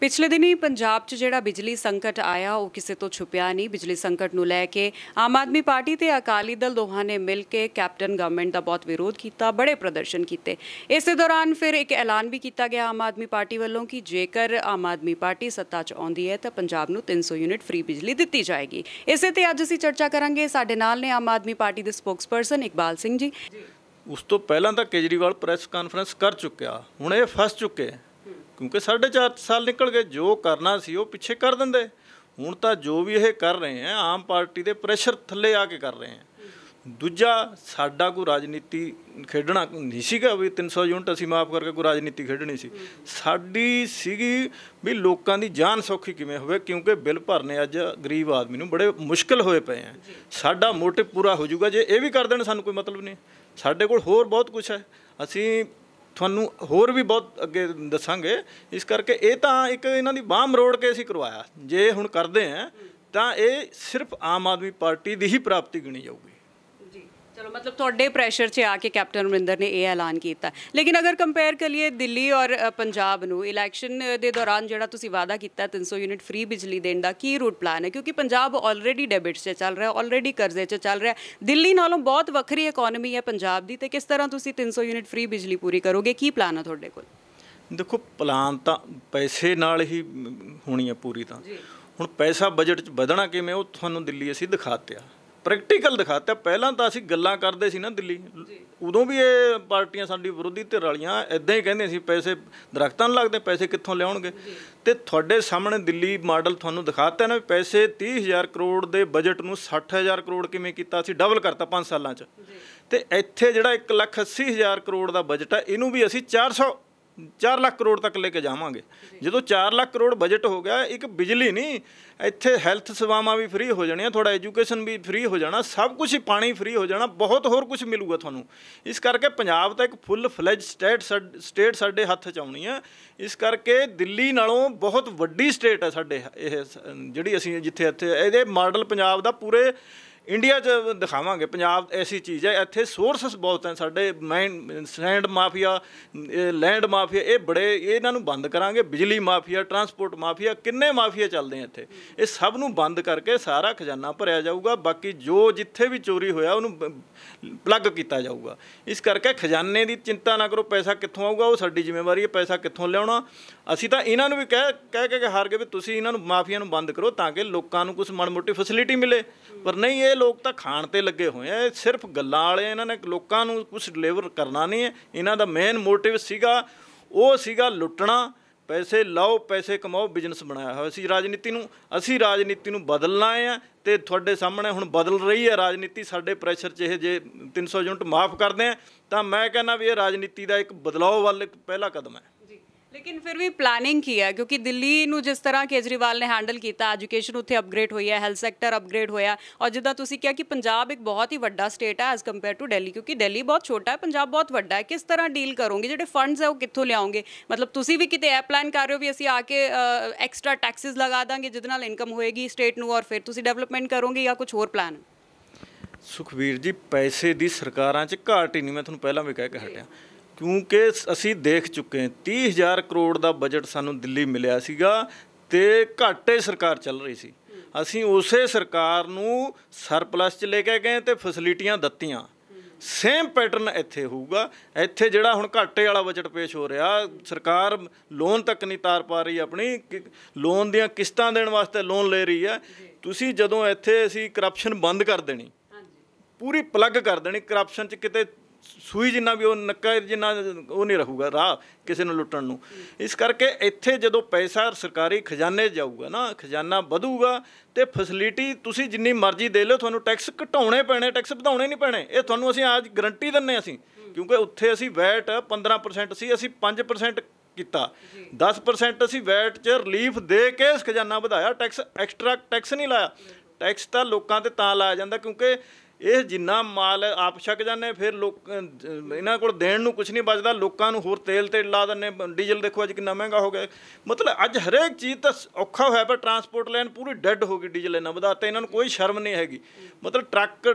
ਪਿਛਲੇ ਦਿਨੀ ਪੰਜਾਬ 'ਚ ਜਿਹੜਾ ਬਿਜਲੀ ਸੰਕਟ ਆਇਆ ਉਹ ਕਿਸੇ ਤੋਂ ਛੁਪਿਆ ਨਹੀਂ ਬਿਜਲੀ ਸੰਕਟ ਨੂੰ ਲੈ ਕੇ ਆਮ ਆਦਮੀ ਪਾਰਟੀ ਤੇ ਅਕਾਲੀ ਦਲ ਦੋਹਾਂ ਨੇ ਮਿਲ ਕੇ ਕੈਪਟਨ ਗਵਰਨਮੈਂਟ ਦਾ ਬਹੁਤ ਵਿਰੋਧ ਕੀਤਾ ਬੜੇ ਪ੍ਰਦਰਸ਼ਨ ਕੀਤੇ ਇਸੇ ਦੌਰਾਨ ਫਿਰ ਇੱਕ ਐਲਾਨ ਵੀ ਕੀਤਾ ਗਿਆ ਆਮ ਆਦਮੀ ਪਾਰਟੀ ਵੱਲੋਂ ਕਿ ਜੇਕਰ ਆਮ ਆਦਮੀ ਪਾਰਟੀ ਸੱਤਾ 'ਚ ਆਉਂਦੀ ਹੈ ਤਾਂ ਪੰਜਾਬ ਨੂੰ 300 ਯੂਨਿਟ ਫ੍ਰੀ ਬਿਜਲੀ ਦਿੱਤੀ ਜਾਏਗੀ ਇਸੇ ਤੇ ਅੱਜ ਅਸੀਂ ਚਰਚਾ ਕਰਾਂਗੇ ਸਾਡੇ ਨਾਲ ਨੇ ਆਮ ਆਦਮੀ ਪਾਰਟੀ ਦੇ ਸਪੋਕਸਪਰਸਨ ਇਕਬਾਲ ਸਿੰਘ ਜੀ ਉਸ ਤੋਂ ਪਹਿਲਾਂ ਤਾਂ ਕੇਜਰੀਵਾਲ ਪ੍ਰੈਸ ਕਾਨਫਰੰਸ ਕਰ ਚੁੱਕਿਆ ਹੁਣ ਇਹ ਫਸ ਚੁੱਕੇ ਕਿਉਂਕਿ 4.5 ਸਾਲ ਨਿਕਲ ਗਏ ਜੋ ਕਰਨਾ ਸੀ ਉਹ ਪਿੱਛੇ ਕਰ ਦਿੰਦੇ ਹੁਣ ਤਾਂ ਜੋ ਵੀ ਇਹ ਕਰ ਰਹੇ ਆ ਆਮ ਪਾਰਟੀ ਦੇ ਪ੍ਰੈਸ਼ਰ ਥੱਲੇ ਆ ਕੇ ਕਰ ਰਹੇ ਆ ਦੂਜਾ ਸਾਡਾ ਕੋਈ ਰਾਜਨੀਤੀ ਖੇਡਣਾ ਨਹੀਂ ਸੀਗਾ ਵੀ 300 ਯੂਨਿਟ ਅਸੀਂ ਮਾਫ ਕਰਕੇ ਕੋਈ ਰਾਜਨੀਤੀ ਖੇਡਣੀ ਸੀ ਸਾਡੀ ਸੀਗੀ ਵੀ ਲੋਕਾਂ ਦੀ ਜਾਨ ਸੌਖੀ ਕਿਵੇਂ ਹੋਵੇ ਕਿਉਂਕਿ ਬਿੱਲ ਭਰਨੇ ਅੱਜ ਗਰੀਬ ਆਦਮੀ ਨੂੰ ਬੜੇ ਮੁਸ਼ਕਲ ਹੋਏ ਪਏ ਆ ਸਾਡਾ ਮੋਟਿਵ ਪੂਰਾ ਹੋ ਜਾਊਗਾ ਜੇ ਇਹ ਵੀ ਕਰ ਦੇਣ ਸਾਨੂੰ ਕੋਈ ਮਤਲਬ ਨਹੀਂ ਸਾਡੇ ਕੋਲ ਹੋਰ ਬਹੁਤ ਕੁਝ ਹੈ ਅਸੀਂ ਤੁਹਾਨੂੰ ਹੋਰ ਵੀ ਬਹੁਤ ਅੱਗੇ ਦੱਸਾਂਗੇ ਇਸ ਕਰਕੇ ਇਹ ਤਾਂ ਇੱਕ ਇਹਨਾਂ ਦੀ ਬਾਹ ਮਰੋੜ ਕੇ ਅਸੀਂ ਕਰਵਾਇਆ ਜੇ ਹੁਣ ਕਰਦੇ ਆ ਤਾਂ ਇਹ ਸਿਰਫ ਆਮ ਆਦਮੀ ਪਾਰਟੀ ਦੀ ਹੀ ਪ੍ਰਾਪਤੀ ਗਣੀ ਜਾਊਗੀ ਚਲੋ ਮਤਲਬ ਤੁਹਾਡੇ ਪ੍ਰੈਸ਼ਰ 'ਚ ਆ ਕੇ ਕੈਪਟਨ ਅਮਰਿੰਦਰ ਨੇ ਇਹ ਐਲਾਨ ਕੀਤਾ ਲੇਕਿਨ ਅਗਰ ਕੰਪੇਅਰ ਕਰੀਏ ਦਿੱਲੀ ਔਰ ਪੰਜਾਬ ਨੂੰ ਇਲੈਕਸ਼ਨ ਦੇ ਦੌਰਾਨ ਜਿਹੜਾ ਤੁਸੀਂ ਵਾਅਦਾ ਕੀਤਾ 300 ਯੂਨਿਟ ਫ੍ਰੀ ਬਿਜਲੀ ਦੇਣ ਦਾ ਕੀ ਰੂਟ ਪਲਾਨ ਹੈ ਕਿਉਂਕਿ ਪੰਜਾਬ ਆਲਰੇਡੀ ਡੈਬਿਟਸ 'ਚ ਚੱਲ ਰਿਹਾ ਆਲਰੇਡੀ ਕਰਜ਼ੇ 'ਚ ਚੱਲ ਰਿਹਾ ਦਿੱਲੀ ਨਾਲੋਂ ਬਹੁਤ ਵੱਖਰੀ ਇਕਨੋਮੀ ਹੈ ਪੰਜਾਬ ਦੀ ਤੇ ਕਿਸ ਤਰ੍ਹਾਂ ਤੁਸੀਂ 300 ਯੂਨਿਟ ਫ੍ਰੀ ਬਿਜਲੀ ਪੂਰੀ ਕਰੋਗੇ ਕੀ ਪਲਾਨ ਹੈ ਤੁਹਾਡੇ ਕੋਲ ਦੇਖੋ ਪਲਾਨ ਤਾਂ ਪੈਸੇ ਨਾਲ ਹੀ ਹੋਣੀ ਹੈ ਪੂਰੀ ਤਾਂ ਹੁਣ ਪੈਸਾ ਬਜਟ 'ਚ ਵਧਣਾ ਕਿਵੇਂ ਉਹ ਤੁਹਾਨੂੰ ਦਿੱਲੀ ਅਸੀਂ ਦਿਖਾਤਿਆ ਪ੍ਰੈਕਟੀਕਲ ਦਿਖਾਤਾ ਪਹਿਲਾਂ ਤਾਂ ਅਸੀਂ ਗੱਲਾਂ ਕਰਦੇ ਸੀ ਨਾ ਦਿੱਲੀ ਉਦੋਂ ਵੀ ਇਹ ਪਾਰਟੀਆਂ ਸਾਡੀ ਵਿਰੋਧੀ ਧਿਰ ਵਾਲੀਆਂ ਇਦਾਂ ਹੀ ਕਹਿੰਦੇ ਸੀ ਪੈਸੇ ਦਰਖਤਾਂ ਨੂੰ ਲੱਗਦੇ ਪੈਸੇ ਕਿੱਥੋਂ ਲਿਆਉਣਗੇ ਤੇ ਤੁਹਾਡੇ ਸਾਹਮਣੇ ਦਿੱਲੀ ਮਾਡਲ ਤੁਹਾਨੂੰ ਦਿਖਾਤਾ ਨਾ ਪੈਸੇ 30000 ਕਰੋੜ ਦੇ ਬਜਟ ਨੂੰ 60000 ਕਰੋੜ ਕਿਵੇਂ ਕੀਤਾ ਸੀ ਡਬਲ ਕਰਤਾ 5 ਸਾਲਾਂ 'ਚ ਤੇ ਇੱਥੇ ਜਿਹੜਾ 1 ਲੱਖ ਕਰੋੜ ਦਾ ਬਜਟ ਹੈ ਇਹਨੂੰ ਵੀ ਅਸੀਂ 400 4 ਲੱਖ ਕਰੋੜ ਤੱਕ ਲੈ ਕੇ ਜਾਵਾਂਗੇ ਜਦੋਂ 4 ਲੱਖ ਕਰੋੜ ਬਜਟ ਹੋ ਗਿਆ ਇੱਕ ਬਿਜਲੀ ਨਹੀਂ ਇੱਥੇ ਹੈਲਥ ਸੇਵਾਵਾਂ ਵੀ ਫ੍ਰੀ ਹੋ ਜਾਣੀਆਂ ਥੋੜਾ ਐਜੂਕੇਸ਼ਨ ਵੀ ਫ੍ਰੀ ਹੋ ਜਾਣਾ ਸਭ ਕੁਝ ਹੀ ਪਾਣੀ ਫ੍ਰੀ ਹੋ ਜਾਣਾ ਬਹੁਤ ਹੋਰ ਕੁਝ ਮਿਲੂਗਾ ਤੁਹਾਨੂੰ ਇਸ ਕਰਕੇ ਪੰਜਾਬ ਤਾਂ ਇੱਕ ਫੁੱਲ ਫਲੈਜ ਸਟੇਟ ਸਟੇਟ ਸਾਡੇ ਹੱਥ 'ਚ ਆਉਣੀ ਹੈ ਇਸ ਕਰਕੇ ਦਿੱਲੀ ਨਾਲੋਂ ਬਹੁਤ ਵੱਡੀ ਸਟੇਟ ਹੈ ਸਾਡੇ ਇਹ ਜਿਹੜੀ ਅਸੀਂ ਜਿੱਥੇ ਇੱਥੇ ਇਹਦੇ ਮਾਡਲ ਪੰਜਾਬ ਦਾ ਪੂਰੇ ਇੰਡੀਆ 'ਚ ਦਿਖਾਵਾਂਗੇ ਪੰਜਾਬ ਐਸੀ ਚੀਜ਼ ਹੈ ਇੱਥੇ ਸੋਰਸਸ ਬਹੁਤ ਹਨ ਸਾਡੇ mine sand mafia land mafia ਇਹ ਬੜੇ ਇਹਨਾਂ ਨੂੰ ਬੰਦ ਕਰਾਂਗੇ ਬਿਜਲੀ ਮਾਫੀਆ ਟਰਾਂਸਪੋਰਟ ਮਾਫੀਆ ਕਿੰਨੇ ਮਾਫੀਆ ਚੱਲਦੇ ਆ ਇੱਥੇ ਇਹ ਸਭ ਨੂੰ ਬੰਦ ਕਰਕੇ ਸਾਰਾ ਖਜ਼ਾਨਾ ਭਰਿਆ ਜਾਊਗਾ ਬਾਕੀ ਜੋ ਜਿੱਥੇ ਵੀ ਚੋਰੀ ਹੋਇਆ ਉਹਨੂੰ ਪਲੱਗ ਕੀਤਾ ਜਾਊਗਾ ਇਸ ਕਰਕੇ ਖਜ਼ਾਨੇ ਦੀ ਚਿੰਤਾ ਨਾ ਕਰੋ ਪੈਸਾ ਕਿੱਥੋਂ ਆਊਗਾ ਉਹ ਸਾਡੀ ਜ਼ਿੰਮੇਵਾਰੀ ਹੈ ਪੈਸਾ ਕਿੱਥੋਂ ਲਿਆਉਣਾ ਅਸੀਂ ਤਾਂ ਇਹਨਾਂ ਨੂੰ ਵੀ ਕਹਿ ਕਹਿ ਕੇ ਹਾਰ ਗਏ ਵੀ ਤੁਸੀਂ ਇਹਨਾਂ ਨੂੰ ਮਾਫੀਆ ਨੂੰ ਬੰਦ ਕਰੋ ਤਾਂ ਕਿ ਲੋਕਾਂ ਨੂੰ ਕੁਝ ਮਨਮੋਟੀ ਫੈਸਿਲਿਟੀ ਮਿਲੇ ਪਰ ਨਹੀਂ ਇਹ ਲੋਕ ਤਾਂ ਖਾਣ ਤੇ ਲੱਗੇ ਹੋਏ ਆ ਇਹ ਸਿਰਫ ਗੱਲਾਂ ਵਾਲੇ ਇਹਨਾਂ ਨੇ ਲੋਕਾਂ ਨੂੰ ਕੁਝ ਡਿਲੀਵਰ ਕਰਨਾ ਨਹੀਂ ਹੈ ਇਹਨਾਂ ਦਾ ਮੇਨ ਮੋਟਿਵ ਸੀਗਾ ਉਹ ਸੀਗਾ ਲੁੱਟਣਾ ਪੈਸੇ ਲਾਓ ਪੈਸੇ ਕਮਾਓ ਬਿਜ਼ਨਸ ਬਣਾਇਆ ਹੋਇਆ ਸੀ ਰਾਜਨੀਤੀ ਨੂੰ ਅਸੀਂ ਰਾਜਨੀਤੀ ਨੂੰ ਬਦਲਣਾ ਹੈ ਤੇ ਤੁਹਾਡੇ ਸਾਹਮਣੇ ਹੁਣ ਬਦਲ ਰਹੀ ਹੈ ਰਾਜਨੀਤੀ ਸਾਡੇ ਪ੍ਰੈਸ਼ਰ 'ਚ ਇਹ ਜੇ 300 ਯੂਨਿਟ ਮਾਫ ਕਰਦੇ ਆ ਤਾਂ ਮੈਂ ਕਹਿੰਦਾ ਵੀ ਇਹ ਰਾਜਨੀਤੀ ਦਾ ਇੱਕ ਬਦਲਾਅ ਵੱਲ ਪਹਿਲਾ ਕਦਮ ਹੈ ਲੇਕਿਨ ਫਿਰ ਵੀ ਪਲਾਨਿੰਗ ਕੀ ਹੈ ਕਿਉਂਕਿ ਦਿੱਲੀ ਨੂੰ ਜਿਸ ਤਰ੍ਹਾਂ ਕੇਜਰੀਵਾਲ ਨੇ ਹੈਂਡਲ ਕੀਤਾ ਐਜੂਕੇਸ਼ਨ ਉੱਥੇ ਅਪਗ੍ਰੇਡ ਹੋਈ ਹੈ ਹੈਲਥ ਸੈਕਟਰ ਅਪਗ੍ਰੇਡ ਹੋਇਆ ਔਰ ਜਿੱਦਾਂ ਤੁਸੀਂ ਕਿਹਾ ਕਿ ਪੰਜਾਬ ਇੱਕ ਬਹੁਤ ਹੀ ਵੱਡਾ ਸਟੇਟ ਹੈ ਐਸ ਕੰਪੇਅਰ ਟੂ ਦਿੱਲੀ ਕਿਉਂਕਿ ਦਿੱਲੀ ਬਹੁਤ ਛੋਟਾ ਹੈ ਪੰਜਾਬ ਬਹੁਤ ਵੱਡਾ ਹੈ ਕਿਸ ਤਰ੍ਹਾਂ ਡੀਲ ਕਰੋਗੇ ਜਿਹੜੇ ਫੰਡਸ ਹੈ ਉਹ ਕਿੱਥੋਂ ਲਿਆਓਗੇ ਮਤਲਬ ਤੁਸੀਂ ਵੀ ਕਿਤੇ ਇਹ ਪਲਾਨ ਕਰ ਰਹੇ ਹੋ ਵੀ ਅਸੀਂ ਆ ਕੇ ਐਕਸਟਰਾ ਟੈਕਸਿਸ ਲਗਾ ਦਾਂਗੇ ਜਿਹਦੇ ਨਾਲ ਇਨਕਮ ਹੋਏਗੀ ਸਟੇਟ ਨੂੰ ਔਰ ਫਿਰ ਤੁਸੀਂ ਡਿਵੈਲਪਮੈਂਟ ਕਰੋਗੇ ਜਾਂ ਕੁਝ ਹੋਰ ਪਲਾਨ ਸੁਖਵੀਰ ਜੀ ਪੈਸੇ ਦੀ ਸਰਕਾਰਾਂ 'ਚ ਘਾਟ ਹੀ ਨਹੀਂ ਮੈਂ ਤੁਹਾਨੂੰ ਪਹਿਲਾਂ ਵੀ ਕਹਿ ਕੇ ਹਟਿਆ ਕਿਉਂਕਿ ਅਸੀਂ ਦੇਖ ਚੁੱਕੇ ਹਾਂ 30000 ਕਰੋੜ ਦਾ ਬਜਟ ਸਾਨੂੰ ਦਿੱਲੀ ਮਿਲਿਆ ਸੀਗਾ ਤੇ ਘਾਟੇ ਸਰਕਾਰ ਚੱਲ ਰਹੀ ਸੀ ਅਸੀਂ ਉਸੇ ਸਰਕਾਰ ਨੂੰ ਸਰਪਲਸ 'ਚ ਲੈ ਕੇ ਗਏ ਤੇ ਫੈਸਿਲਿਟੀਆਂ ਦਿੱਤੀਆਂ ਸੇਮ ਪੈਟਰਨ ਇੱਥੇ ਹੋਊਗਾ ਇੱਥੇ ਜਿਹੜਾ ਹੁਣ ਘਾਟੇ ਵਾਲਾ ਬਜਟ ਪੇਸ਼ ਹੋ ਰਿਹਾ ਸਰਕਾਰ ਲੋਨ ਤੱਕ ਨਹੀਂ ਤਾਰ ਪਾ ਰਹੀ ਆਪਣੀ ਲੋਨ ਦੀਆਂ ਕਿਸ਼ਤਾਂ ਦੇਣ ਵਾਸਤੇ ਲੋਨ ਲੈ ਰਹੀ ਹੈ ਤੁਸੀਂ ਜਦੋਂ ਇੱਥੇ ਅਸੀਂ ਕਰਪਸ਼ਨ ਬੰਦ ਕਰ ਦੇਣੀ ਪੂਰੀ ਪਲੱਗ ਕਰ ਦੇਣੀ ਕਰਪਸ਼ਨ 'ਚ ਕਿਤੇ ਸੂਈ ਜਿੰਨਾ ਵੀ ਉਹ ਨੱਕਾ ਜਿੰਨਾ ਉਹ ਨਹੀਂ ਰਹੂਗਾ ਰਾਹ ਕਿਸੇ ਨੂੰ ਲੁੱਟਣ ਨੂੰ ਇਸ ਕਰਕੇ ਇੱਥੇ ਜਦੋਂ ਪੈਸਾ ਸਰਕਾਰੀ ਖਜ਼ਾਨੇ ਜਾਊਗਾ ਨਾ ਖਜ਼ਾਨਾ ਵਧੂਗਾ ਤੇ ਫੈਸਿਲਿਟੀ ਤੁਸੀਂ ਜਿੰਨੀ ਮਰਜ਼ੀ ਦੇ ਲਓ ਤੁਹਾਨੂੰ ਟੈਕਸ ਘਟਾਉਣੇ ਪੈਣੇ ਟੈਕਸ ਵਧਾਉਣੇ ਨਹੀਂ ਪੈਣੇ ਇਹ ਤੁਹਾਨੂੰ ਅਸੀਂ ਅੱਜ ਗਰੰਟੀ ਦਿੰਨੇ ਅਸੀਂ ਕਿਉਂਕਿ ਉੱਥੇ ਅਸੀਂ ਵੈਟ 15% ਸੀ ਅਸੀਂ 5% ਕੀਤਾ 10% ਅਸੀਂ ਵੈਟ 'ਚ ਰਿਲੀਫ ਦੇ ਕੇ ਖਜ਼ਾਨਾ ਵਧਾਇਆ ਟੈਕਸ ਐਕਸਟਰਾ ਟੈਕਸ ਨਹੀਂ ਲਾਇਆ ਟੈਕਸ ਤਾਂ ਲੋਕਾਂ ਤੇ ਤਾਂ ਲਾਇਆ ਜਾਂਦਾ ਕਿਉਂਕਿ ਇਹ ਜਿੰਨਾ ਮਾਲ ਆਪ ਛਕ ਜਾਂਦੇ ਫਿਰ ਲੋਕ ਇਹਨਾਂ ਕੋਲ ਦੇਣ ਨੂੰ ਕੁਝ ਨਹੀਂ ਬਚਦਾ ਲੋਕਾਂ ਨੂੰ ਹੋਰ ਤੇਲ ਤੇ ਲਾ ਦਿੰਨੇ ਡੀਜ਼ਲ ਦੇਖੋ ਅੱਜ ਕਿੰਨਾ ਮਹਿੰਗਾ ਹੋ ਗਿਆ ਮਤਲਬ ਅੱਜ ਹਰੇਕ ਚੀਜ਼ ਤਾਂ ਔਖਾ ਹੋਇਆ ਪਰ ਟਰਾਂਸਪੋਰਟ ਲਾਈਨ ਪੂਰੀ ਡੈੱਡ ਹੋ ਗਈ ਡੀਜ਼ਲ ਇਹਨਾਂ ਵਧਾਤੇ ਇਹਨਾਂ ਨੂੰ ਕੋਈ ਸ਼ਰਮ ਨਹੀਂ ਹੈਗੀ ਮਤਲਬ truck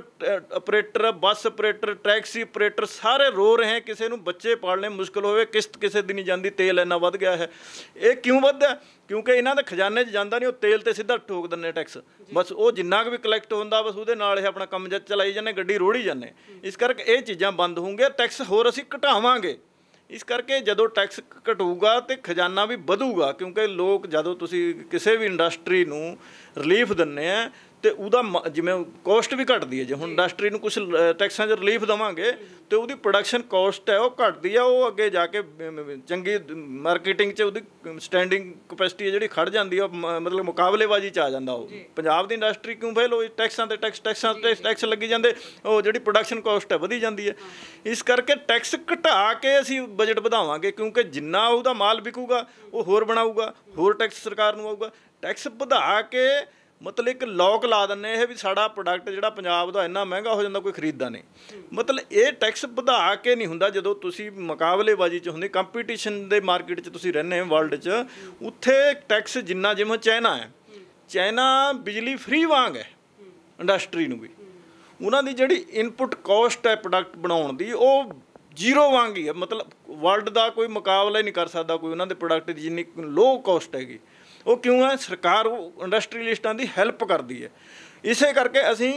operator bus operator taxi operator ਸਾਰੇ ਰੋ ਰਹੇ ਕਿਸੇ ਨੂੰ ਬੱਚੇ ਪਾਲਣੇ ਮੁਸ਼ਕਲ ਹੋਵੇ ਕਿਸ਼ਤ ਕਿਸੇ ਦਿਨ ਨਹੀਂ ਜਾਂਦੀ ਤੇਲ ਇਹਨਾਂ ਵੱਧ ਗਿਆ ਹੈ ਇਹ ਕਿਉਂ ਵਧਿਆ ਕਿਉਂਕਿ ਇਹਨਾਂ ਦੇ ਖਜ਼ਾਨੇ 'ਚ ਜਾਂਦਾ ਨਹੀਂ ਉਹ ਤੇਲ ਤੇ ਸਿੱਧਾ ਠੋਕ ਦਿੰਨੇ ਟੈਕਸ ਬਸ ਉਹ ਜਿੰਨਾ ਵੀ ਕਲੈਕਟ ਹੁੰਦਾ ਬਸ ਉਹਦੇ ਨਾਲ ਇਹ ਆਪਣਾ ਕੰਮ ਜੱਤ ਚਲਾਈ ਜਾਂਦੇ ਗੱਡੀ ਰੋੜੀ ਜਾਂਦੇ ਇਸ ਕਰਕੇ ਇਹ ਚੀਜ਼ਾਂ ਬੰਦ ਹੋਣਗੇ ਟੈਕਸ ਹੋਰ ਅਸੀਂ ਘਟਾਵਾਂਗੇ ਇਸ ਕਰਕੇ ਜਦੋਂ ਟੈਕਸ ਘਟੂਗਾ ਤੇ ਖਜ਼ਾਨਾ ਵੀ ਵਧੂਗਾ ਕਿਉਂਕਿ ਲੋਕ ਜਦੋਂ ਤੁਸੀਂ ਕਿਸੇ ਵੀ ਇੰਡਸਟਰੀ ਨੂੰ ਰਿਲੀਫ ਦਿੰਨੇ ਆ ਤੇ ਉਹਦਾ ਜਿਵੇਂ ਕੋਸਟ ਵੀ ਘਟਦੀ ਹੈ ਜੇ ਹੁਣ ਇੰਡਸਟਰੀ ਨੂੰ ਕੁਝ ਟੈਕਸਾਂ 'ਚ ਰਿਲੀਫ ਦਵਾਂਗੇ ਤੇ ਉਹਦੀ ਪ੍ਰੋਡਕਸ਼ਨ ਕੋਸਟ ਹੈ ਉਹ ਘਟਦੀ ਆ ਉਹ ਅੱਗੇ ਜਾ ਕੇ ਚੰਗੀ ਮਾਰਕੀਟਿੰਗ 'ਚ ਉਹਦੀ ਸਟੈਂਡਿੰਗ ਕਪੈਸਿਟੀ ਹੈ ਜਿਹੜੀ ਖੜ ਜਾਂਦੀ ਆ ਉਹ ਮਤਲਬ ਮੁਕਾਬਲੇਬਾਜ਼ੀ 'ਚ ਆ ਜਾਂਦਾ ਉਹ ਪੰਜਾਬ ਦੀ ਇੰਡਸਟਰੀ ਕਿਉਂ ਫੇਲ ਹੋਈ ਟੈਕਸਾਂ ਤੇ ਟੈਕਸ ਟੈਕਸਾਂ ਤੇ ਟੈਕਸ ਲੱਗੀ ਜਾਂਦੇ ਉਹ ਜਿਹੜੀ ਪ੍ਰੋਡਕਸ਼ਨ ਕੋਸਟ ਹੈ ਵਧੀ ਜਾਂਦੀ ਹੈ ਇਸ ਕਰਕੇ ਟੈਕਸ ਘਟਾ ਕੇ ਅਸੀਂ ਬਜਟ ਵਧਾਵਾਂਗੇ ਕਿਉਂਕਿ ਜਿੰਨਾ ਉਹਦਾ ਮਾਲ ਵਿਕੂਗਾ ਉਹ ਹੋਰ ਬਣਾਊਗਾ ਹੋਰ ਟੈਕਸ ਸਰਕਾਰ ਨੂੰ ਆਊਗਾ ਟੈਕਸ ਵਧਾ ਕੇ ਮਤਲਬ ਇੱਕ ਲੋਕ ਲਾ ਦਿੰਨੇ ਇਹ ਵੀ ਸਾਡਾ ਪ੍ਰੋਡਕਟ ਜਿਹੜਾ ਪੰਜਾਬ ਦਾ ਇੰਨਾ ਮਹਿੰਗਾ ਹੋ ਜਾਂਦਾ ਕੋਈ ਖਰੀਦਦਾ ਨਹੀਂ ਮਤਲਬ ਇਹ ਟੈਕਸ ਵਧਾ ਕੇ ਨਹੀਂ ਹੁੰਦਾ ਜਦੋਂ ਤੁਸੀਂ ਮੁਕਾਬਲੇਬਾਜ਼ੀ 'ਚ ਹੁੰਦੇ ਕੰਪੀਟੀਸ਼ਨ ਦੇ ਮਾਰਕੀਟ 'ਚ ਤੁਸੀਂ ਰਹਿੰਦੇ ਹੋ ਵਰਲਡ 'ਚ ਉੱਥੇ ਟੈਕਸ ਜਿੰਨਾ ਜਿਵੇਂ ਚਾਈਨਾ ਹੈ ਚਾਈਨਾ ਬਿਜਲੀ ਫ੍ਰੀ ਵਾਂਗ ਹੈ ਇੰਡਸਟਰੀ ਨੂੰ ਵੀ ਉਹਨਾਂ ਦੀ ਜਿਹੜੀ ਇਨਪੁਟ ਕਾਸਟ ਹੈ ਪ੍ਰੋਡਕਟ ਬਣਾਉਣ ਦੀ ਉਹ ਜ਼ੀਰੋ ਵਾਂਗ ਹੀ ਹੈ ਮਤਲਬ ਵਰਲਡ ਦਾ ਕੋਈ ਮੁਕਾਬਲਾ ਹੀ ਨਹੀਂ ਕਰ ਸਕਦਾ ਕੋਈ ਉਹਨਾਂ ਦੇ ਪ੍ਰੋਡਕਟ ਦੀ ਜਿੰਨੀ ਲੋ ਕਾਸਟ ਹੈਗੀ ਉਹ ਕਿਉਂ ਹੈ ਸਰਕਾਰ ਉਹ ਇੰਡਸਟਰੀਲਿਸਟਾਂ ਦੀ ਹੈਲਪ ਕਰਦੀ ਹੈ ਇਸੇ ਕਰਕੇ ਅਸੀਂ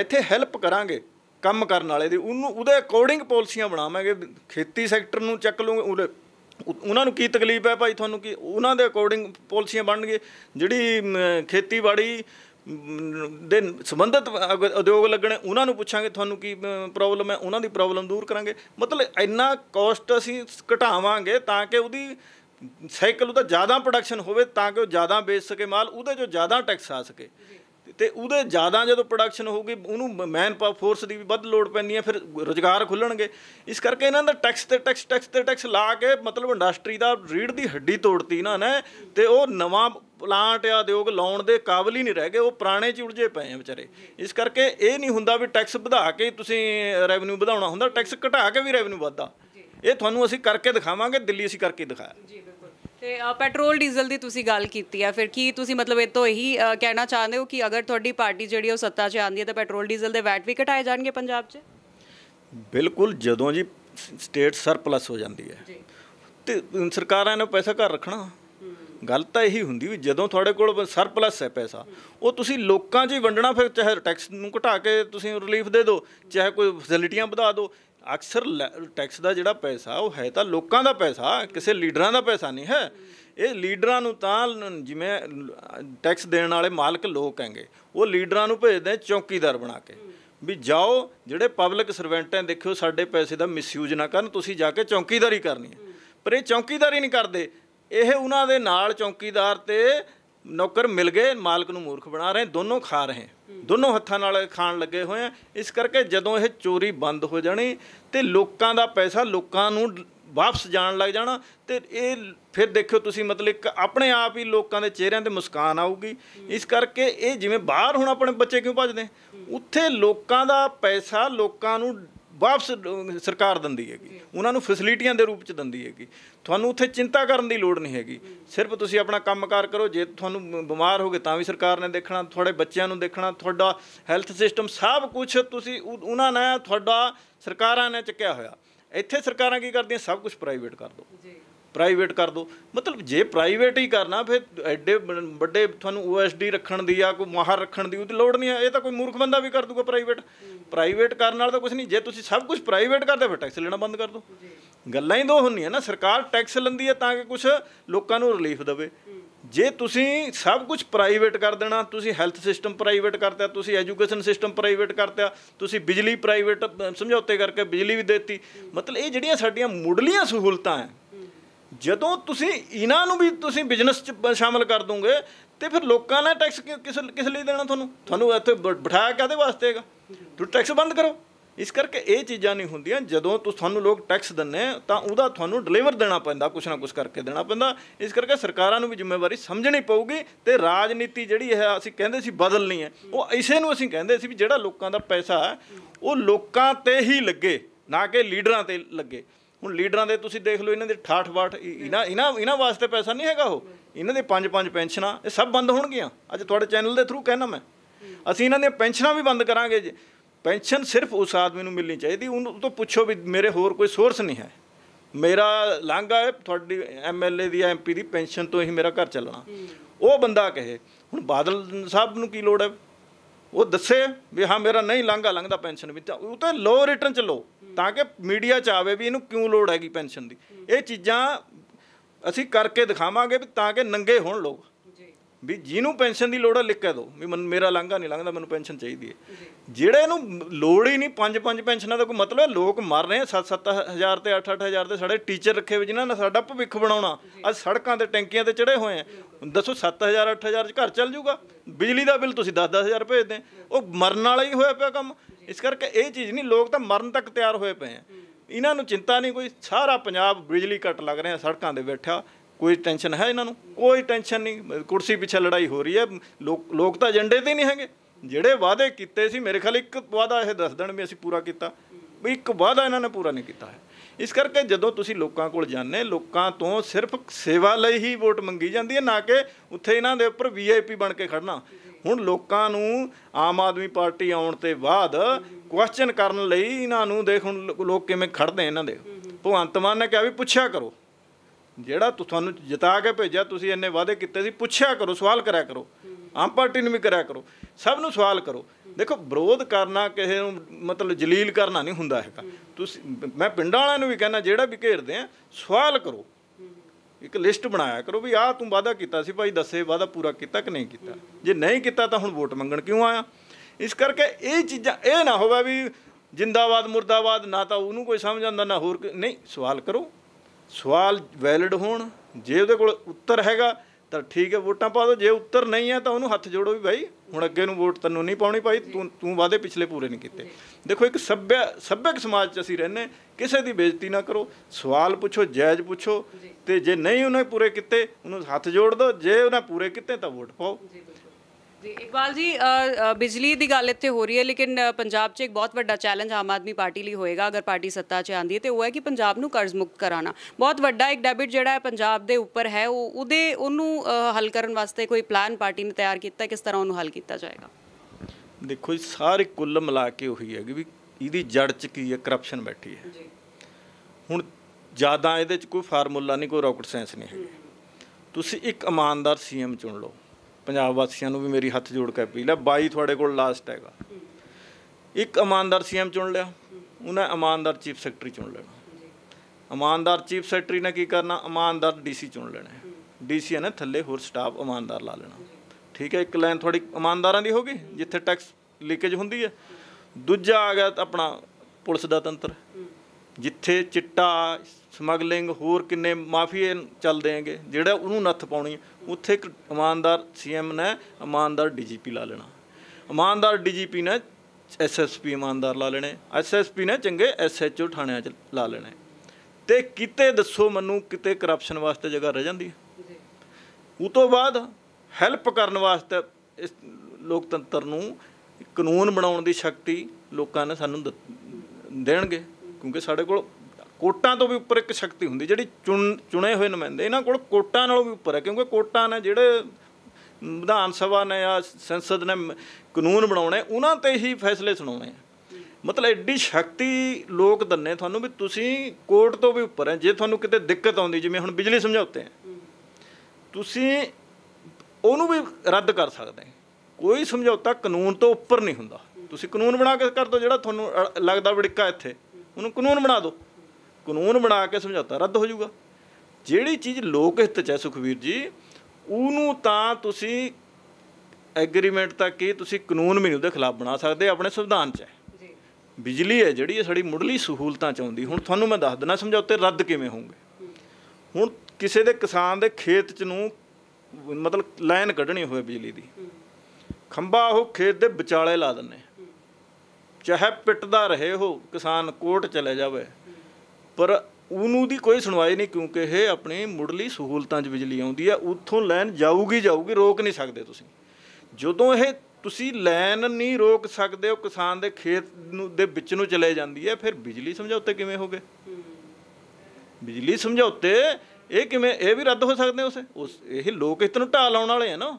ਇੱਥੇ ਹੈਲਪ ਕਰਾਂਗੇ ਕੰਮ ਕਰਨ ਵਾਲੇ ਦੀ ਉਹਨੂੰ ਉਹਦੇ ਅਕੋਰਡਿੰਗ ਪਾਲਿਸੀਆਂ ਬਣਾਵਾਂਗੇ ਖੇਤੀ ਸੈਕਟਰ ਨੂੰ ਚੱਕ ਲੂਗੇ ਉਹਨਾਂ ਨੂੰ ਕੀ ਤਕਲੀਫ ਹੈ ਭਾਈ ਤੁਹਾਨੂੰ ਕੀ ਉਹਨਾਂ ਦੇ ਅਕੋਰਡਿੰਗ ਪਾਲਿਸੀਆਂ ਬਣਨਗੇ ਜਿਹੜੀ ਖੇਤੀਬਾੜੀ ਦੇ ਸੰਬੰਧਿਤ ਉਦਯੋਗ ਲੱਗਣੇ ਉਹਨਾਂ ਨੂੰ ਪੁੱਛਾਂਗੇ ਤੁਹਾਨੂੰ ਕੀ ਪ੍ਰੋਬਲਮ ਹੈ ਉਹਨਾਂ ਦੀ ਪ੍ਰੋਬਲਮ ਦੂਰ ਕਰਾਂਗੇ ਮਤਲਬ ਇੰਨਾ ਕੋਸਟ ਅਸੀਂ ਘਟਾਵਾਂਗੇ ਤਾਂ ਕਿ ਉਹਦੀ ਸਾਈਕਲ ਉਹਦਾ ਜ਼ਿਆਦਾ ਪ੍ਰੋਡਕਸ਼ਨ ਹੋਵੇ ਤਾਂ ਕਿ ਉਹ ਜ਼ਿਆਦਾ ਵੇਚ ਸਕੇ ਮਾਲ ਉਹਦੇ ਜੋ ਜ਼ਿਆਦਾ ਟੈਕਸ ਆ ਸਕੇ ਤੇ ਉਹਦੇ ਜ਼ਿਆਦਾ ਜਦੋਂ ਪ੍ਰੋਡਕਸ਼ਨ ਹੋਊਗੀ ਉਹਨੂੰ ਮੈਨ ਪਾਵਰ ਫੋਰਸ ਦੀ ਵੀ ਵੱਧ ਲੋਡ ਪੈਂਦੀ ਹੈ ਫਿਰ ਰੋਜ਼ਗਾਰ ਖੁੱਲਣਗੇ ਇਸ ਕਰਕੇ ਇਹਨਾਂ ਦਾ ਟੈਕਸ ਤੇ ਟੈਕਸ ਟੈਕਸ ਤੇ ਟੈਕਸ ਲਾ ਕੇ ਮਤਲਬ ਇੰਡਸਟਰੀ ਦਾ ਰੀੜ ਦੀ ਹੱਡੀ ਤੋੜਤੀ ਇਹਨਾਂ ਨੇ ਤੇ ਉਹ ਨਵਾਂ ਪਲਾਂਟ ਆ ਉਦਯੋਗ ਲਾਉਣ ਦੇ ਕਾਬਿਲ ਹੀ ਨਹੀਂ ਰਹਿ ਗਏ ਉਹ ਪੁਰਾਣੇ ਚ ਉਲਝੇ ਪਏ ਆ ਵਿਚਾਰੇ ਇਸ ਕਰਕੇ ਇਹ ਨਹੀਂ ਹੁੰਦਾ ਵੀ ਟੈਕਸ ਵਧਾ ਕੇ ਤੁਸੀਂ ਰੈਵਨਿਊ ਵਧਾਉਣਾ ਹੁੰਦਾ ਟੈਕਸ ਘਟਾ ਕੇ ਵੀ ਰੈਵਨਿਊ ਵਧਦਾ ਇਹ ਤੁਹਾਨੂੰ ਅਸੀਂ ਕਰਕੇ ਦਿਖਾਵਾਂਗੇ ਦਿੱਲੀ ਅਸੀਂ ਕਰਕੇ ਦਿਖਾਇਆ ਤੇ ਪੈਟਰੋਲ ਡੀਜ਼ਲ ਦੀ ਤੁਸੀਂ ਗੱਲ ਕੀਤੀ ਆ ਫਿਰ ਕੀ ਤੁਸੀਂ ਮਤਲਬ ਇਹ ਤੋਂ ਇਹੀ ਕਹਿਣਾ ਚਾਹੁੰਦੇ ਹੋ ਕਿ ਅਗਰ ਤੁਹਾਡੀ ਪਾਰਟੀ ਜਿਹੜੀ ਉਹ ਸੱਤਾ 'ਚ ਆਂਦੀ ਹੈ ਤਾਂ ਪੈਟਰੋਲ ਡੀਜ਼ਲ ਦੇ ਵੈਟ ਵੀ ਘਟਾਏ ਜਾਣਗੇ ਪੰਜਾਬ 'ਚ ਬਿਲਕੁਲ ਜਦੋਂ ਜੀ ਸਟੇਟ ਸਰਪਲਸ ਹੋ ਜਾਂਦੀ ਹੈ ਜੀ ਤੇ ਸਰਕਾਰਾਂ ਨੇ ਪੈਸਾ ਘਰ ਰੱਖਣਾ ਗੱਲ ਤਾਂ ਇਹੀ ਹੁੰਦੀ ਵੀ ਜਦੋਂ ਤੁਹਾਡੇ ਕੋਲ ਸਰਪਲਸ ਹੈ ਪੈਸਾ ਉਹ ਤੁਸੀਂ ਲੋਕਾਂ 'ਚ ਹੀ ਵੰਡਣਾ ਫਿਰ ਚਾਹੇ ਟੈਕਸ ਨੂੰ ਘਟਾ ਕੇ ਤੁਸੀਂ ਰਿਲੀਫ ਦੇ ਦਿਓ ਚਾਹੇ ਕੋਈ ਫੈਸਿਲਿਟੀਆਂ ਵਧਾ ਦਿਓ ਅਕਸਰ ਟੈਕਸ ਦਾ ਜਿਹੜਾ ਪੈਸਾ ਉਹ ਹੈ ਤਾਂ ਲੋਕਾਂ ਦਾ ਪੈਸਾ ਕਿਸੇ ਲੀਡਰਾਂ ਦਾ ਪੈਸਾ ਨਹੀਂ ਹੈ ਇਹ ਲੀਡਰਾਂ ਨੂੰ ਤਾਂ ਜਿਵੇਂ ਟੈਕਸ ਦੇਣ ਵਾਲੇ ਮਾਲਕ ਲੋਕ ਹੈਗੇ ਉਹ ਲੀਡਰਾਂ ਨੂੰ ਭੇਜਦੇ ਚੌਕੀਦਾਰ ਬਣਾ ਕੇ ਵੀ ਜਾਓ ਜਿਹੜੇ ਪਬਲਿਕ ਸਰਵੈਂਟ ਹੈ ਦੇਖਿਓ ਸਾਡੇ ਪੈਸੇ ਦਾ ਮਿਸਯੂਜ ਨਾ ਕਰਨ ਤੁਸੀਂ ਜਾ ਕੇ ਚੌਕੀਦਾਰੀ ਕਰਨੀ ਹੈ ਪਰ ਇਹ ਚੌਕੀਦਾਰੀ ਨਹੀਂ ਕਰਦੇ ਇਹ ਉਹਨਾਂ ਦੇ ਨਾਲ ਚੌਕੀਦਾਰ ਤੇ ਨੌਕਰ ਮਿਲ ਗਏ ਮਾਲਕ ਨੂੰ ਮੂਰਖ ਬਣਾ ਰਹੇ ਦੋਨੋਂ ਖਾ ਰਹੇ ਦੋਨੋਂ ਹੱਥਾਂ ਨਾਲ ਖਾਣ ਲੱਗੇ ਹੋਏ ਆ ਇਸ ਕਰਕੇ ਜਦੋਂ ਇਹ ਚੋਰੀ ਬੰਦ ਹੋ ਜਾਣੀ ਤੇ ਲੋਕਾਂ ਦਾ ਪੈਸਾ ਲੋਕਾਂ ਨੂੰ ਵਾਪਸ ਜਾਣ ਲੱਗ ਜਾਣਾ ਤੇ ਇਹ ਫਿਰ ਦੇਖਿਓ ਤੁਸੀਂ ਮਤਲਬ ਇੱਕ ਆਪਣੇ ਆਪ ਹੀ ਲੋਕਾਂ ਦੇ ਚਿਹਰਿਆਂ ਤੇ ਮੁਸਕਾਨ ਆਊਗੀ ਇਸ ਕਰਕੇ ਇਹ ਜਿਵੇਂ ਬਾਹਰ ਹੁਣ ਆਪਣੇ ਬੱਚੇ ਕਿਉਂ ਭੱਜਦੇ ਉੱਥੇ ਲੋਕਾਂ ਦਾ ਪੈਸਾ ਲੋਕਾਂ ਨੂੰ ਵਾਪਸ ਸਰਕਾਰ ਦਿੰਦੀ ਹੈਗੀ ਉਹਨਾਂ ਨੂੰ ਫੈਸਿਲਿਟੀਆਂ ਦੇ ਰੂਪ ਚ ਦਿੰਦੀ ਹੈਗੀ ਤੁਹਾਨੂੰ ਉੱਥੇ ਚਿੰਤਾ ਕਰਨ ਦੀ ਲੋੜ ਨਹੀਂ ਹੈਗੀ ਸਿਰਫ ਤੁਸੀਂ ਆਪਣਾ ਕੰਮਕਾਰ ਕਰੋ ਜੇ ਤੁਹਾਨੂੰ ਬਿਮਾਰ ਹੋਗੇ ਤਾਂ ਵੀ ਸਰਕਾਰ ਨੇ ਦੇਖਣਾ ਤੁਹਾਡੇ ਬੱਚਿਆਂ ਨੂੰ ਦੇਖਣਾ ਤੁਹਾਡਾ ਹੈਲਥ ਸਿਸਟਮ ਸਭ ਕੁਝ ਤੁਸੀਂ ਉਹਨਾਂ ਨੇ ਤੁਹਾਡਾ ਸਰਕਾਰਾਂ ਨੇ ਚੱਕਿਆ ਹੋਇਆ ਇੱਥੇ ਸਰਕਾਰਾਂ ਕੀ ਕਰਦੀਆਂ ਸਭ ਕੁਝ ਪ੍ਰਾਈਵੇਟ ਕਰ ਦੋ ਜੀ ਪ੍ਰਾਈਵੇਟ ਕਰ ਦੋ ਮਤਲਬ ਜੇ ਪ੍ਰਾਈਵੇਟ ਹੀ ਕਰਨਾ ਫਿਰ ਐਡੇ ਵੱਡੇ ਤੁਹਾਨੂੰ ਓਐਸਡੀ ਰੱਖਣ ਦੀ ਆ ਕੋਈ ਮਾਹਰ ਰੱਖਣ ਦੀ ਉਹਦੀ ਲੋੜ ਨਹੀਂ ਆ ਇਹ ਤਾਂ ਕੋਈ ਮੂਰਖ ਬੰਦਾ ਵੀ ਕਰ ਦੂਗਾ ਪ੍ਰਾਈਵੇਟ ਪ੍ਰਾਈਵੇਟ ਕਰਨ ਨਾਲ ਤਾਂ ਕੁਝ ਨਹੀਂ ਜੇ ਤੁਸੀਂ ਸਭ ਕੁਝ ਪ੍ਰਾਈਵੇਟ ਕਰਦੇ ਫਿਰ ਟੈਕਸ ਲੈਣਾ ਬੰਦ ਕਰ ਦੋ ਗੱਲਾਂ ਹੀ ਦੋ ਹੁੰਦੀਆਂ ਨਾ ਸਰਕਾਰ ਟੈਕਸ ਲੈਂਦੀ ਆ ਤਾਂ ਕਿ ਕੁਝ ਲੋਕਾਂ ਨੂੰ ਰਿਲੀਫ ਦੇਵੇ ਜੇ ਤੁਸੀਂ ਸਭ ਕੁਝ ਪ੍ਰਾਈਵੇਟ ਕਰ ਦੇਣਾ ਤੁਸੀਂ ਹੈਲਥ ਸਿਸਟਮ ਪ੍ਰਾਈਵੇਟ ਕਰਤਾ ਤੁਸੀਂ ਐਜੂਕੇਸ਼ਨ ਸਿਸਟਮ ਪ੍ਰਾਈਵੇਟ ਕਰਤਾ ਤੁਸੀਂ ਬਿਜਲੀ ਪ੍ਰਾਈਵੇਟ ਸਮਝੌਤੇ ਕਰਕੇ ਬਿਜਲੀ ਵੀ ਦੇਤੀ ਮਤਲਬ ਇਹ ਜਿਹੜੀਆਂ ਸਾਡੀਆਂ ਮੁੱਢਲੀਆਂ ਸਹੂਲਤਾਂ ਆ ਜਦੋਂ ਤੁਸੀਂ ਇਹਨਾਂ ਨੂੰ ਵੀ ਤੁਸੀਂ ਬਿਜ਼ਨਸ ਚ ਸ਼ਾਮਲ ਕਰ ਦੋਗੇ ਤੇ ਫਿਰ ਲੋਕਾਂ ਨੇ ਟੈਕਸ ਕਿਸ ਕਿਸ ਲਈ ਦੇਣਾ ਤੁਹਾਨੂੰ ਤੁਹਾਨੂੰ ਇੱਥੇ ਬਿਠਾਇਆ ਕਾਦੇ ਵਾਸਤੇ ਹੈਗਾ ਤੁਸੀਂ ਟੈਕਸ ਬੰਦ ਕਰੋ ਇਸ ਕਰਕੇ ਇਹ ਚੀਜ਼ਾਂ ਨਹੀਂ ਹੁੰਦੀਆਂ ਜਦੋਂ ਤੁਸੀਂ ਤੁਹਾਨੂੰ ਲੋਕ ਟੈਕਸ ਦਿੰਨੇ ਤਾਂ ਉਹਦਾ ਤੁਹਾਨੂੰ ਡਿਲੀਵਰ ਦੇਣਾ ਪੈਂਦਾ ਕੁਛ ਨਾ ਕੁਛ ਕਰਕੇ ਦੇਣਾ ਪੈਂਦਾ ਇਸ ਕਰਕੇ ਸਰਕਾਰਾਂ ਨੂੰ ਵੀ ਜ਼ਿੰਮੇਵਾਰੀ ਸਮਝਣੀ ਪਊਗੀ ਤੇ ਰਾਜਨੀਤੀ ਜਿਹੜੀ ਹੈ ਅਸੀਂ ਕਹਿੰਦੇ ਸੀ ਬਦਲਣੀ ਹੈ ਉਹ ਇਸੇ ਨੂੰ ਅਸੀਂ ਕਹਿੰਦੇ ਸੀ ਵੀ ਜਿਹੜਾ ਲੋਕਾਂ ਦਾ ਪੈਸਾ ਉਹ ਲੋਕਾਂ ਤੇ ਹੀ ਲੱਗੇ ਨਾ ਕਿ ਲੀਡਰਾਂ ਤੇ ਲੱਗੇ ਹੁਣ ਲੀਡਰਾਂ ਦੇ ਤੁਸੀਂ ਦੇਖ ਲਓ ਇਹਨਾਂ ਦੇ 68 ਇਹਨਾਂ ਇਹਨਾਂ ਇਹਨਾਂ ਵਾਸਤੇ ਪੈਸਾ ਨਹੀਂ ਹੈਗਾ ਉਹ ਇਹਨਾਂ ਦੇ ਪੰਜ ਪੰਜ ਪੈਨਸ਼ਨਾਂ ਇਹ ਸਭ ਬੰਦ ਹੋਣਗੀਆਂ ਅੱਜ ਤੁਹਾਡੇ ਚੈਨਲ ਦੇ ਥਰੂ ਕਹਿਣਾ ਮੈਂ ਅਸੀਂ ਇਹਨਾਂ ਦੀਆਂ ਪੈਨਸ਼ਨਾਂ ਵੀ ਬੰਦ ਕਰਾਂਗੇ ਜੀ ਪੈਨਸ਼ਨ ਸਿਰਫ ਉਸ ਆਦਮੀ ਨੂੰ ਮਿਲਣੀ ਚਾਹੀਦੀ ਉਹਨੂੰ ਤੋਂ ਪੁੱਛੋ ਵੀ ਮੇਰੇ ਹੋਰ ਕੋਈ ਸੋਰਸ ਨਹੀਂ ਹੈ ਮੇਰਾ ਲਾਂਗਾ ਹੈ ਤੁਹਾਡੀ ਐਮਐਲਏ ਦੀ ਐਮਪੀ ਦੀ ਪੈਨਸ਼ਨ ਤੋਂ ਹੀ ਮੇਰਾ ਘਰ ਚੱਲਣਾ ਉਹ ਬੰਦਾ ਕਹੇ ਹੁਣ ਬਾਦਲ ਸਾਹਿਬ ਨੂੰ ਕੀ ਲੋੜ ਹੈ ਉਹ ਦੱਸੇ ਵੀ ਹਾਂ ਮੇਰਾ ਨਹੀਂ ਲੰਘਾ ਲੰਘਦਾ ਪੈਨਸ਼ਨ ਵੀ ਤਾਂ ਉਹ ਤਾਂ ਲੋ ਰਿਟਰਨ ਚ ਲੋ ਤਾਂ ਕਿ ਮੀਡੀਆ ਚ ਆਵੇ ਵੀ ਇਹਨੂੰ ਕਿਉਂ ਲੋੜ ਹੈਗੀ ਪੈਨਸ਼ਨ ਦੀ ਇਹ ਚੀਜ਼ਾਂ ਅਸੀਂ ਕਰਕੇ ਦਿਖਾਵਾਂਗੇ ਵੀ ਤਾਂ ਕਿ ਨੰਗੇ ਹੋਣ ਲੋਕ ਵੀ ਜਿਹਨੂੰ ਪੈਨਸ਼ਨ ਦੀ ਲੋੜ ਹੈ ਲਿਖ ਕੇ ਦਿਓ ਵੀ ਮੇਰਾ ਲੰਘਾ ਨਹੀਂ ਲੰਘਦਾ ਮੈਨੂੰ ਪੈਨਸ਼ਨ ਚਾਹੀਦੀ ਹੈ ਜਿਹੜੇ ਨੂੰ ਲੋੜ ਹੀ ਨਹੀਂ ਪੰਜ ਪੰਜ ਪੈਨਸ਼ਨਾਂ ਦਾ ਕੋਈ ਮਤਲਬ ਹੈ ਲੋਕ ਮਰ ਰਹੇ ਆ 7-7000 ਤੇ 8-8000 ਦੇ ਸਾਡੇ ਟੀਚਰ ਰੱਖੇ ਵੀ ਜਿਨ੍ਹਾਂ ਨੇ ਸਾਡਾ ਭਵਿੱਖ ਬਣਾਉਣਾ ਅੱਜ ਸੜਕਾਂ ਤੇ ਟੈਂਕੀਆਂ ਤੇ ਚੜੇ ਹੋਏ ਆ ਦੱਸੋ 7000 8000 ਚ ਘਰ ਚੱਲ ਜਾਊਗਾ ਬਿਜਲੀ ਦਾ ਬਿੱਲ ਤੁਸੀਂ 10-10000 ਭੇਜਦੇ ਉਹ ਮਰਨ ਵਾਲਾ ਹੀ ਹੋਇਆ ਪਿਆ ਕੰਮ ਇਸ ਕਰਕੇ ਇਹ ਚੀਜ਼ ਨਹੀਂ ਲੋਕ ਤਾਂ ਮਰਨ ਤੱਕ ਤਿਆਰ ਹੋਏ ਪਏ ਆ ਇਹਨਾਂ ਨੂੰ ਚਿੰਤਾ ਨਹੀਂ ਕੋਈ ਸਾਰਾ ਪੰਜਾਬ ਬਿਜਲੀ ਕੱਟ ਲੱਗ ਰਿਹਾ ਸੜਕਾਂ ਦੇ ਬੈਠਾ ਕੋਈ ਟੈਨਸ਼ਨ ਹੈ ਇਹਨਾਂ ਨੂੰ ਕੋਈ ਟੈਨਸ਼ਨ ਨਹੀਂ ਕੁਰਸੀ ਪਿੱਛੇ ਲੜਾਈ ਹੋ ਰਹੀ ਹੈ ਲੋਕ ਲੋਕ ਤਾਂ ਏਜੰਡੇ ਤੇ ਨਹੀਂ ਹੈਗੇ ਜਿਹੜੇ ਵਾਅਦੇ ਕੀਤੇ ਸੀ ਮੇਰੇ ਖਿਆਲ ਇੱਕ ਵਾਅਦਾ ਇਹ ਦੱਸ ਦੇਣ ਵੀ ਅਸੀਂ ਪੂਰਾ ਕੀਤਾ ਵੀ ਇੱਕ ਵਾਅਦਾ ਇਹਨਾਂ ਨੇ ਪੂਰਾ ਨਹੀਂ ਕੀਤਾ ਹੈ ਇਸ ਕਰਕੇ ਜਦੋਂ ਤੁਸੀਂ ਲੋਕਾਂ ਕੋਲ ਜਾਂਦੇ ਲੋਕਾਂ ਤੋਂ ਸਿਰਫ ਸੇਵਾ ਲਈ ਹੀ ਵੋਟ ਮੰਗੀ ਜਾਂਦੀ ਹੈ ਨਾ ਕਿ ਉੱਥੇ ਇਹਨਾਂ ਦੇ ਉੱਪਰ ਵੀਆਈਪੀ ਬਣ ਕੇ ਖੜਨਾ ਹੁਣ ਲੋਕਾਂ ਨੂੰ ਆਮ ਆਦਮੀ ਪਾਰਟੀ ਆਉਣ ਤੇ ਬਾਅਦ ਕੁਐਸਚਨ ਕਰਨ ਲਈ ਇਹਨਾਂ ਨੂੰ ਦੇਖ ਹੁਣ ਲੋਕ ਕਿਵੇਂ ਖੜਦੇ ਇਹਨਾਂ ਦੇ ਭਗਵੰਤ ਮਾਨ ਨੇ ਕਿਹਾ ਵੀ ਪੁੱਛਿਆ ਕਰੋ ਜਿਹੜਾ ਤੁਹਾਨੂੰ ਜਿਤਾ ਕੇ ਭੇਜਿਆ ਤੁਸੀਂ ਇੰਨੇ ਵਾਅਦੇ ਕੀਤੇ ਸੀ ਪੁੱਛਿਆ ਕਰੋ ਸਵਾਲ ਕਰਿਆ ਕਰੋ ਆਮ ਪਾਰਟੀ ਨੂੰ ਵੀ ਕਰਿਆ ਕਰੋ ਸਭ ਨੂੰ ਸਵਾਲ ਕਰੋ ਦੇਖੋ ਵਿਰੋਧ ਕਰਨਾ ਕਿਸੇ ਨੂੰ ਮਤਲਬ ਜਲੀਲ ਕਰਨਾ ਨਹੀਂ ਹੁੰਦਾ ਹੈਗਾ ਤੁਸੀਂ ਮੈਂ ਪਿੰਡਾਂ ਵਾਲਿਆਂ ਨੂੰ ਵੀ ਕਹਿੰਦਾ ਜਿਹੜਾ ਵੀ ਘੇਰਦੇ ਆ ਸਵਾਲ ਕਰੋ ਇੱਕ ਲਿਸਟ ਬਣਾਇਆ ਕਰੋ ਵੀ ਆਹ ਤੂੰ ਵਾਅਦਾ ਕੀਤਾ ਸੀ ਭਾਈ ਦੱਸੇ ਵਾਅਦਾ ਪੂਰਾ ਕੀਤਾ ਕਿ ਨਹੀਂ ਕੀਤਾ ਜੇ ਨਹੀਂ ਕੀਤਾ ਤਾਂ ਹੁਣ ਵੋਟ ਮੰਗਣ ਕਿਉਂ ਆਇਆ ਇਸ ਕਰਕੇ ਇਹ ਚੀਜ਼ਾਂ ਇਹ ਨਾ ਹੋਵੇ ਵੀ ਜਿੰਦਾਬਾਦ ਮੁਰਦਾਬਾਦ ਨਾ ਤਾਂ ਉਹਨੂੰ ਕੋਈ ਸਮਝ ਆਉਂਦਾ ਨਾ ਹੋਰ ਨਹੀਂ ਸਵਾਲ ਕਰੋ ਸਵਾਲ ਵੈਲਿਡ ਹੋਣ ਜੇ ਉਹਦੇ ਕੋਲ ਉੱਤਰ ਹੈਗਾ ਤਾਂ ਠੀਕ ਹੈ ਵੋਟਾਂ ਪਾ ਦਿਓ ਜੇ ਉੱਤਰ ਨਹੀਂ ਹੈ ਤਾਂ ਉਹਨੂੰ ਹੱਥ ਜੋੜੋ ਵੀ ਭਾਈ ਹੁਣ ਅੱਗੇ ਨੂੰ ਵੋਟ ਤੈਨੂੰ ਨਹੀਂ ਪਾਉਣੀ ਭਾਈ ਤੂੰ ਤੂੰ ਵਾਦੇ ਪਿਛਲੇ ਪੂਰੇ ਨਹੀਂ ਕੀਤੇ ਦੇਖੋ ਇੱਕ ਸੱਭਿਆ ਸੱਭਿਅਕ ਸਮਾਜ 'ਚ ਅਸੀਂ ਰਹਿੰਦੇ ਕਿਸੇ ਦੀ ਬੇਇੱਜ਼ਤੀ ਨਾ ਕਰੋ ਸਵਾਲ ਪੁੱਛੋ ਜਾਇਜ਼ ਪੁੱਛੋ ਤੇ ਜੇ ਨਹੀਂ ਉਹਨੇ ਪੂਰੇ ਕੀਤੇ ਉਹਨੂੰ ਹੱਥ ਜੋੜ ਦਿਓ ਜੇ ਉਹਨੇ ਪੂਰੇ ਕੀਤੇ ਤਾਂ ਵੋਟ ਪਾਓ ਜੀ ਇਕਬਾਲ ਜੀ ਬਿਜਲੀ ਦੀ ਗੱਲ ਇੱਥੇ ਹੋ ਰਹੀ ਹੈ ਲੇਕਿਨ ਪੰਜਾਬ 'ਚ ਇੱਕ ਬਹੁਤ ਵੱਡਾ ਚੈਲੰਜ ਆਮ ਆਦਮੀ ਪਾਰਟੀ ਲਈ ਹੋਏਗਾ ਅਗਰ ਪਾਰਟੀ ਸੱਤਾ 'ਚ ਆਂਦੀ ਹੈ ਤੇ ਉਹ ਹੈ ਕਿ ਪੰਜਾਬ ਨੂੰ ਕਰਜ਼ ਮੁਕਤ ਕਰਾਣਾ ਬਹੁਤ ਵੱਡਾ ਇੱਕ ਡੈਬਿਟ ਜਿਹੜਾ ਹੈ ਪੰਜਾਬ ਦੇ ਉੱਪਰ ਹੈ ਉਹ ਉਹਦੇ ਉਹਨੂੰ ਹੱਲ ਕਰਨ ਵਾਸਤੇ ਕੋਈ ਪਲਾਨ ਪਾਰਟੀ ਨੇ ਤਿਆਰ ਕੀਤਾ ਕਿਸ ਤਰ੍ਹਾਂ ਉਹਨੂੰ ਹੱਲ ਕੀਤਾ ਜਾਏਗਾ ਦੇਖੋ ਜੀ ਸਾਰੇ ਕੁੱਲ ਮਿਲਾ ਕੇ ਉਹੀ ਹੈ ਕਿ ਵੀ ਇਹਦੀ ਜੜ 'ਚ ਕੀ ਹੈ ਕਰਪਸ਼ਨ ਬੈਠੀ ਹੈ ਜੀ ਹੁਣ ਜ਼ਿਆਦਾ ਇਹਦੇ 'ਚ ਕੋਈ ਫਾਰਮੂਲਾ ਨਹੀਂ ਕੋਈ ਰੌਕਟ ਸਾਇੰਸ ਨਹੀਂ ਹੈ ਤੁਸੀਂ ਇੱਕ ਇਮਾਨਦਾਰ ਸੀਐਮ ਚੁਣ ਲਓ ਪੰਜਾਬ ਵਾਸੀਆਂ ਨੂੰ ਵੀ ਮੇਰੀ ਹੱਥ ਜੋੜ ਕੇ ਅਪੀਲ ਹੈ 22 ਤੁਹਾਡੇ ਕੋਲ ਲਾਸਟ ਹੈਗਾ ਇੱਕ ਇਮਾਨਦਾਰ ਸੀਐਮ ਚੁਣ ਲਿਆ ਉਹਨਾਂ ਇਮਾਨਦਾਰ ਚੀਫ ਸੈਕਟਰੀ ਚੁਣ ਲੈਣਾ ਇਮਾਨਦਾਰ ਚੀਫ ਸੈਕਟਰੀ ਨੇ ਕੀ ਕਰਨਾ ਇਮਾਨਦਾਰ ਡੀਸੀ ਚੁਣ ਲੈਣਾ ਡੀਸੀ ਨੇ ਥੱਲੇ ਹੋਰ ਸਟਾਫ ਇਮਾਨਦਾਰ ਲਾ ਲੈਣਾ ਠੀਕ ਹੈ ਇੱਕ ਲਾਈਨ ਥੋੜੀ ਇਮਾਨਦਾਰਾਂ ਦੀ ਹੋਗੀ ਜਿੱਥੇ ਟੈਕਸ ਲੀਕੇਜ ਹੁੰਦੀ ਹੈ ਦੂਜਾ ਆ ਗਿਆ ਆਪਣਾ ਪੁਲਿਸ ਦਾ ਤੰਤਰ ਜਿੱਥੇ ਚਿੱਟਾ ਸਮਗਲਿੰਗ ਹੋਰ ਕਿੰਨੇ ਮਾਫੀਏ ਚੱਲਦੇ ਹੈਗੇ ਜਿਹੜਾ ਉਹਨੂੰ ਨੱਥ ਪਾਉਣੀ ਉੱਥੇ ਇੱਕ ਇਮਾਨਦਾਰ ਸੀਐਮ ਨੇ ਇਮਾਨਦਾਰ ਡੀਜੀਪੀ ਲਾ ਲੈਣਾ ਇਮਾਨਦਾਰ ਡੀਜੀਪੀ ਨੇ ਐਸਐਸਪੀ ਇਮਾਨਦਾਰ ਲਾ ਲੈਣੇ ਐਸਐਸਪੀ ਨੇ ਚੰਗੇ ਐਸਐਚਓ ਥਾਣਿਆਂ 'ਚ ਲਾ ਲੈਣੇ ਤੇ ਕਿਤੇ ਦੱਸੋ ਮੈਨੂੰ ਕਿਤੇ ਕਰਪਸ਼ਨ ਵਾਸਤੇ ਜਗ੍ਹਾ ਰਹਿ ਜਾਂਦੀ ਹੈ ਉਹ ਤੋਂ ਬਾਅਦ ਹੈਲਪ ਕਰਨ ਵਾਸਤੇ ਇਸ ਲੋਕਤੰਤਰ ਨੂੰ ਕਾਨੂੰਨ ਬਣਾਉਣ ਦੀ ਸ਼ਕਤੀ ਲੋਕਾਂ ਨੇ ਸਾਨੂੰ ਦੇਣਗੇ ਕਿਉਂਕਿ ਸਾਡੇ ਕੋਲ ਕੋਟਾਂ ਤੋਂ ਵੀ ਉੱਪਰ ਇੱਕ ਸ਼ਕਤੀ ਹੁੰਦੀ ਜਿਹੜੀ ਚੁਣ ਚੁਣੇ ਹੋਏ ਨੁਮਾਇੰਦੇ ਇਹਨਾਂ ਕੋਲ ਕੋਟਾਂ ਨਾਲੋਂ ਵੀ ਉੱਪਰ ਹੈ ਕਿਉਂਕਿ ਕੋਟਾਂ ਨੇ ਜਿਹੜੇ ਵਿਧਾਨ ਸਭਾ ਨੇ ਜਾਂ ਸੰਸਦ ਨੇ ਕਾਨੂੰਨ ਬਣਾਉਣੇ ਉਹਨਾਂ ਤੇ ਹੀ ਫੈਸਲੇ ਸੁਣਾਉਣੇ ਮਤਲਬ ਐਡੀ ਸ਼ਕਤੀ ਲੋਕ ਦੰਨੇ ਤੁਹਾਨੂੰ ਵੀ ਤੁਸੀਂ ਕੋਰਟ ਤੋਂ ਵੀ ਉੱਪਰ ਹੈ ਜੇ ਤੁਹਾਨੂੰ ਕਿਤੇ ਦਿੱਕਤ ਆਉਂਦੀ ਜਿਵੇਂ ਹੁਣ ਬਿਜਲੀ ਸਮਝੌਤੇ ਤੁਸੀਂ ਉਹਨੂੰ ਵੀ ਰੱਦ ਕਰ ਸਕਦੇ ਕੋਈ ਸਮਝੌਤਾ ਕਾਨੂੰਨ ਤੋਂ ਉੱਪਰ ਨਹੀਂ ਹੁੰਦਾ ਤੁਸੀਂ ਕਾਨੂੰਨ ਬਣਾ ਕੇ ਕਰ ਦੋ ਜਿਹੜਾ ਤੁਹਾਨੂੰ ਲੱਗਦਾ ਵੜਿੱਕਾ ਇੱਥੇ ਉਹਨੂੰ ਕਾਨੂੰਨ ਬਣਾ ਦਿਓ ਕਾਨੂੰਨ ਬਣਾ ਕੇ ਸਮਝੌਤਾ ਰੱਦ ਹੋ ਜਾਊਗਾ ਜਿਹੜੀ ਚੀਜ਼ ਲੋਕ ਹਿੱਤ ਚ ਹੈ ਸੁਖਵੀਰ ਜੀ ਉਹਨੂੰ ਤਾਂ ਤੁਸੀਂ ਐਗਰੀਮੈਂਟ ਤੱਕ ਹੀ ਤੁਸੀਂ ਕਾਨੂੰਨ ਵੀ ਉਹਦੇ ਖਿਲਾਫ ਬਣਾ ਸਕਦੇ ਆਪਣੇ ਸੰਵਿਧਾਨ 'ਚ ਜੀ ਬਿਜਲੀ ਹੈ ਜਿਹੜੀ ਸਾਡੀ ਮੁੱਢਲੀ ਸਹੂਲਤਾਂ ਚ ਆਉਂਦੀ ਹੁਣ ਤੁਹਾਨੂੰ ਮੈਂ ਦੱਸ ਦਿੰਦਾ ਸਮਝੌਤੇ ਰੱਦ ਕਿਵੇਂ ਹੋਣਗੇ ਹੁਣ ਕਿਸੇ ਦੇ ਕਿਸਾਨ ਦੇ ਖੇਤ 'ਚ ਨੂੰ ਮਤਲਬ ਲਾਈਨ ਕੱਢਣੀ ਹੋਵੇ ਬਿਜਲੀ ਦੀ ਖੰਭਾ ਉਹ ਖੇਤ ਦੇ ਵਿਚਾਲੇ ਲਾ ਦਿੰਨੇ ਚਾਹੇ ਪਿੱਟਦਾ ਰਹੇ ਹੋ ਕਿਸਾਨ ਕੋਰਟ ਚਲੇ ਜਾਵੇ ਪਰ ਉਹਨੂੰ ਦੀ ਕੋਈ ਸੁਣਵਾਈ ਨਹੀਂ ਕਿਉਂਕਿ ਇਹ ਆਪਣੀ ਮੁੱਢਲੀ ਸਹੂਲਤਾਂ 'ਚ ਬਿਜਲੀ ਆਉਂਦੀ ਆ ਉੱਥੋਂ ਲੈਣ ਜਾਊਗੀ ਜਾਊਗੀ ਰੋਕ ਨਹੀਂ ਸਕਦੇ ਤੁਸੀਂ ਜਦੋਂ ਇਹ ਤੁਸੀਂ ਲੈਨ ਨਹੀਂ ਰੋਕ ਸਕਦੇ ਉਹ ਕਿਸਾਨ ਦੇ ਖੇਤ ਨੂੰ ਦੇ ਵਿੱਚ ਨੂੰ ਚਲੇ ਜਾਂਦੀ ਹੈ ਫਿਰ ਬਿਜਲੀ ਸਮਝੌਤੇ ਕਿਵੇਂ ਹੋਗੇ ਬਿਜਲੀ ਸਮਝੌਤੇ ਇਹ ਕਿਵੇਂ ਇਹ ਵੀ ਰੱਦ ਹੋ ਸਕਦੇ ਉਸੇ ਉਸ ਇਹ ਲੋਕ ਇਸ ਢਾਲ ਲਾਉਣ ਵਾਲੇ ਆ ਨਾ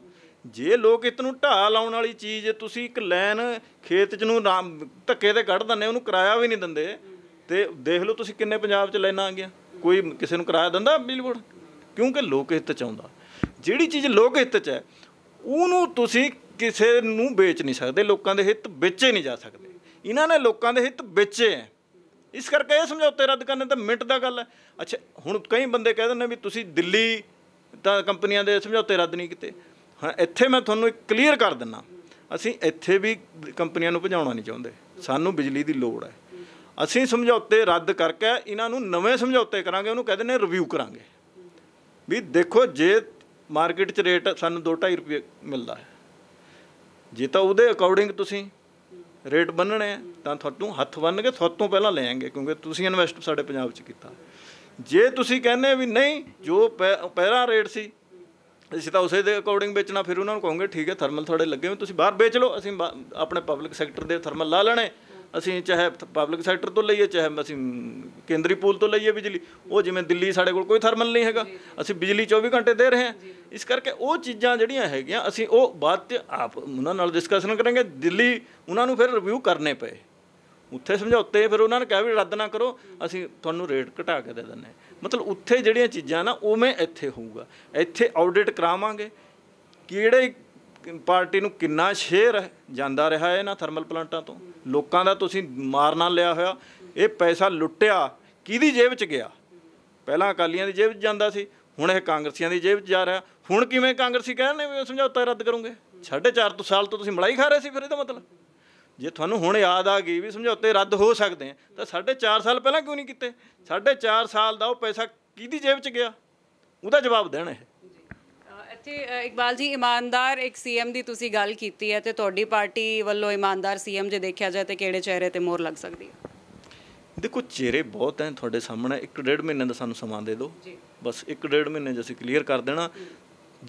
ਜੇ ਲੋਕ ਇਤ ਨੂੰ ਢਾਹ ਲਾਉਣ ਵਾਲੀ ਚੀਜ਼ ਤੁਸੀਂ ਇੱਕ ਲਾਈਨ ਖੇਤ ਚ ਨੂੰ ਧੱਕੇ ਤੇ ਕੱਢ ਦਿੰਦੇ ਉਹਨੂੰ ਕਿਰਾਇਆ ਵੀ ਨਹੀਂ ਦਿੰਦੇ ਤੇ ਦੇਖ ਲਓ ਤੁਸੀਂ ਕਿੰਨੇ ਪੰਜਾਬ ਚ ਲਾਈਨਾਂ ਆ ਗਿਆ ਕੋਈ ਕਿਸੇ ਨੂੰ ਕਿਰਾਇਆ ਦਿੰਦਾ ਬਿਲਕੁਲ ਕਿਉਂਕਿ ਲੋਕ ਹਿੱਤ ਚ ਆਉਂਦਾ ਜਿਹੜੀ ਚੀਜ਼ ਲੋਕ ਹਿੱਤ ਚ ਹੈ ਉਹਨੂੰ ਤੁਸੀਂ ਕਿਸੇ ਨੂੰ ਵੇਚ ਨਹੀਂ ਸਕਦੇ ਲੋਕਾਂ ਦੇ ਹਿੱਤ ਵੇਚੇ ਨਹੀਂ ਜਾ ਸਕਦੇ ਇਹਨਾਂ ਨੇ ਲੋਕਾਂ ਦੇ ਹਿੱਤ ਵੇਚੇ ਹੈ ਇਸ ਕਰਕੇ ਇਹ ਸਮਝੌਤੇ ਰੱਦ ਕਰਨੇ ਤਾਂ ਮਿੰਟ ਦਾ ਗੱਲ ਹੈ ਅੱਛਾ ਹੁਣ ਕਈ ਬੰਦੇ ਕਹਿ ਦਿੰਦੇ ਵੀ ਤੁਸੀਂ ਦਿੱਲੀ ਤਾਂ ਕੰਪਨੀਆਂ ਦੇ ਸਮਝੌਤੇ ਰੱਦ ਨਹੀਂ ਕੀਤੇ ਹਾਂ ਇੱਥੇ ਮੈਂ ਤੁਹਾਨੂੰ ਇੱਕ ਕਲੀਅਰ ਕਰ ਦਿੰਨਾ ਅਸੀਂ ਇੱਥੇ ਵੀ ਕੰਪਨੀਆਂ ਨੂੰ ਭਜਾਉਣਾ ਨਹੀਂ ਚਾਹੁੰਦੇ ਸਾਨੂੰ ਬਿਜਲੀ ਦੀ ਲੋੜ ਹੈ ਅਸੀਂ ਸਮਝੌਤੇ ਰੱਦ ਕਰਕੇ ਇਹਨਾਂ ਨੂੰ ਨਵੇਂ ਸਮਝੌਤੇ ਕਰਾਂਗੇ ਉਹਨੂੰ ਕਹਿੰਦੇ ਨੇ ਰਿਵਿਊ ਕਰਾਂਗੇ ਵੀ ਦੇਖੋ ਜੇ ਮਾਰਕੀਟ 'ਚ ਰੇਟ ਸਾਨੂੰ 2.5 ਰੁਪਏ ਮਿਲਦਾ ਹੈ ਜੇ ਤਾਂ ਉਹਦੇ ਅਕੋਰਡਿੰਗ ਤੁਸੀਂ ਰੇਟ ਬੰਨਣੇ ਆ ਤਾਂ ਤੁਹਾਨੂੰ ਹੱਥ ਬੰਨ ਕੇ ਤੋਂ ਪਹਿਲਾਂ ਲੈਣਗੇ ਕਿਉਂਕਿ ਤੁਸੀਂ ਇਨਵੈਸਟ ਸਾਡੇ ਪੰਜਾਬ 'ਚ ਕੀਤਾ ਜੇ ਤੁਸੀਂ ਕਹਿੰਦੇ ਵੀ ਨਹੀਂ ਜੋ ਪਹਿਲਾ ਰੇਟ ਸੀ ਅਸੀਂ ਤਾਂ ਉਸੇ ਦੇ ਅਕੋਰਡਿੰਗ ਵੇਚਣਾ ਫਿਰ ਉਹਨਾਂ ਨੂੰ ਕਹੋਗੇ ਠੀਕ ਹੈ ਥਰਮਲ ਤੁਹਾਡੇ ਲੱਗੇ ਹੋ ਤੁਸੀਂ ਬਾਹਰ ਵੇਚ ਲਓ ਅਸੀਂ ਆਪਣੇ ਪਬਲਿਕ ਸੈਕਟਰ ਦੇ ਥਰਮਲ ਲਾ ਲੈਣੇ ਅਸੀਂ ਚਾਹੇ ਪਬਲਿਕ ਸੈਕਟਰ ਤੋਂ ਲਈਏ ਚਾਹੇ ਅਸੀਂ ਕੇਂਦਰੀ ਪੂਲ ਤੋਂ ਲਈਏ ਬਿਜਲੀ ਉਹ ਜਿਵੇਂ ਦਿੱਲੀ ਸਾਡੇ ਕੋਲ ਕੋਈ ਥਰਮਲ ਨਹੀਂ ਹੈਗਾ ਅਸੀਂ ਬਿਜਲੀ 24 ਘੰਟੇ ਦੇ ਰਹੇ ਹਾਂ ਇਸ ਕਰਕੇ ਉਹ ਚੀਜ਼ਾਂ ਜਿਹੜੀਆਂ ਹੈਗੀਆਂ ਅਸੀਂ ਉਹ ਬਾਅਦ ਤੇ ਆਪ ਉਹਨਾਂ ਨਾਲ ਡਿਸਕਸ਼ਨ ਕਰਾਂਗੇ ਦਿੱਲੀ ਉਹਨਾਂ ਨੂੰ ਫਿਰ ਰਿਵਿਊ ਕਰਨੇ ਪਏ ਉੱਥੇ ਸਮਝੌਤੇ ਫਿਰ ਉਹਨਾਂ ਨੇ ਕਿਹਾ ਵੀ ਰੱਦ ਨਾ ਕਰੋ ਅਸੀਂ ਤੁਹਾਨੂੰ ਰੇਟ ਘਟਾ ਕੇ ਦੇ ਦਿੰਨੇ ਮਤਲਬ ਉੱਥੇ ਜਿਹੜੀਆਂ ਚੀਜ਼ਾਂ ਨਾ ਉਹ ਮੈਂ ਇੱਥੇ ਹੋਊਗਾ ਇੱਥੇ ਆਡਿਟ ਕਰਾਵਾਂਗੇ ਕਿਹੜੇ ਪਾਰਟੀ ਨੂੰ ਕਿੰਨਾ ਸ਼ੇਅਰ ਜਾਂਦਾ ਰਿਹਾ ਹੈ ਨਾ ਥਰਮਲ ਪਲਾਂਟਾਂ ਤੋਂ ਲੋਕਾਂ ਦਾ ਤੁਸੀਂ ਮਾਰਨਾ ਲਿਆ ਹੋਇਆ ਇਹ ਪੈਸਾ ਲੁੱਟਿਆ ਕਿਹਦੀ ਜੇਬ 'ਚ ਗਿਆ ਪਹਿਲਾਂ ਅਕਾਲੀਆਂ ਦੀ ਜੇਬ 'ਚ ਜਾਂਦਾ ਸੀ ਹੁਣ ਇਹ ਕਾਂਗਰਸੀਆਂ ਦੀ ਜੇਬ 'ਚ ਜਾ ਰਿਹਾ ਹੁਣ ਕਿਵੇਂ ਕਾਂਗਰਸੀ ਕਹਿੰਦੇ ਨੇ ਸਮਝੌਤਾ ਰੱਦ ਕਰੋਗੇ 4.5 ਤੋਂ ਸਾਲ ਤੋਂ ਤੁਸੀਂ ਮਲਾਈ ਖਾ ਰਹੇ ਸੀ ਫਿਰ ਇਹਦਾ ਮਤਲਬ ਜੇ ਤੁਹਾਨੂੰ ਹੁਣ ਯਾਦ ਆ ਗਈ ਵੀ ਸਮਝੌਤੇ ਰੱਦ ਹੋ ਸਕਦੇ ਆ ਤਾਂ 4 ਸਾਲ ਪਹਿਲਾਂ ਕਿਉਂ ਨਹੀਂ ਕੀਤੇ 4 ਸਾਲ ਦਾ ਉਹ ਪੈਸਾ ਕਿਹਦੀ ਜੇਬ 'ਚ ਗਿਆ ਉਹਦਾ ਜਵਾਬ ਦੇਣਾ ਹੈ ਇੱਥੇ ਇਕਬਾਲ ਜੀ ਇਮਾਨਦਾਰ ਇੱਕ ਸੀਐਮ ਦੀ ਤੁਸੀਂ ਗੱਲ ਕੀਤੀ ਹੈ ਤੇ ਤੁਹਾਡੀ ਪਾਰਟੀ ਵੱਲੋਂ ਇਮਾਨਦਾਰ ਸੀਐਮ ਜੇ ਦੇਖਿਆ ਜਾਏ ਤੇ ਕਿਹੜੇ ਚਿਹਰੇ ਤੇ ਮੋਹਰ ਲੱਗ ਸਕਦੀ ਹੈ ਦੇਖੋ ਚਿਹਰੇ ਬਹੁਤ ਐ ਤੁਹਾਡੇ ਸਾਹਮਣੇ 1.5 ਮਹੀਨੇ ਦਾ ਸਾਨੂੰ ਸਮਾਂ ਦੇ ਦਿਓ ਜੀ ਬਸ 1.5 ਮਹੀਨੇ ਜੇ ਅਸੀਂ ਕਲੀਅਰ ਕਰ ਦੇਣਾ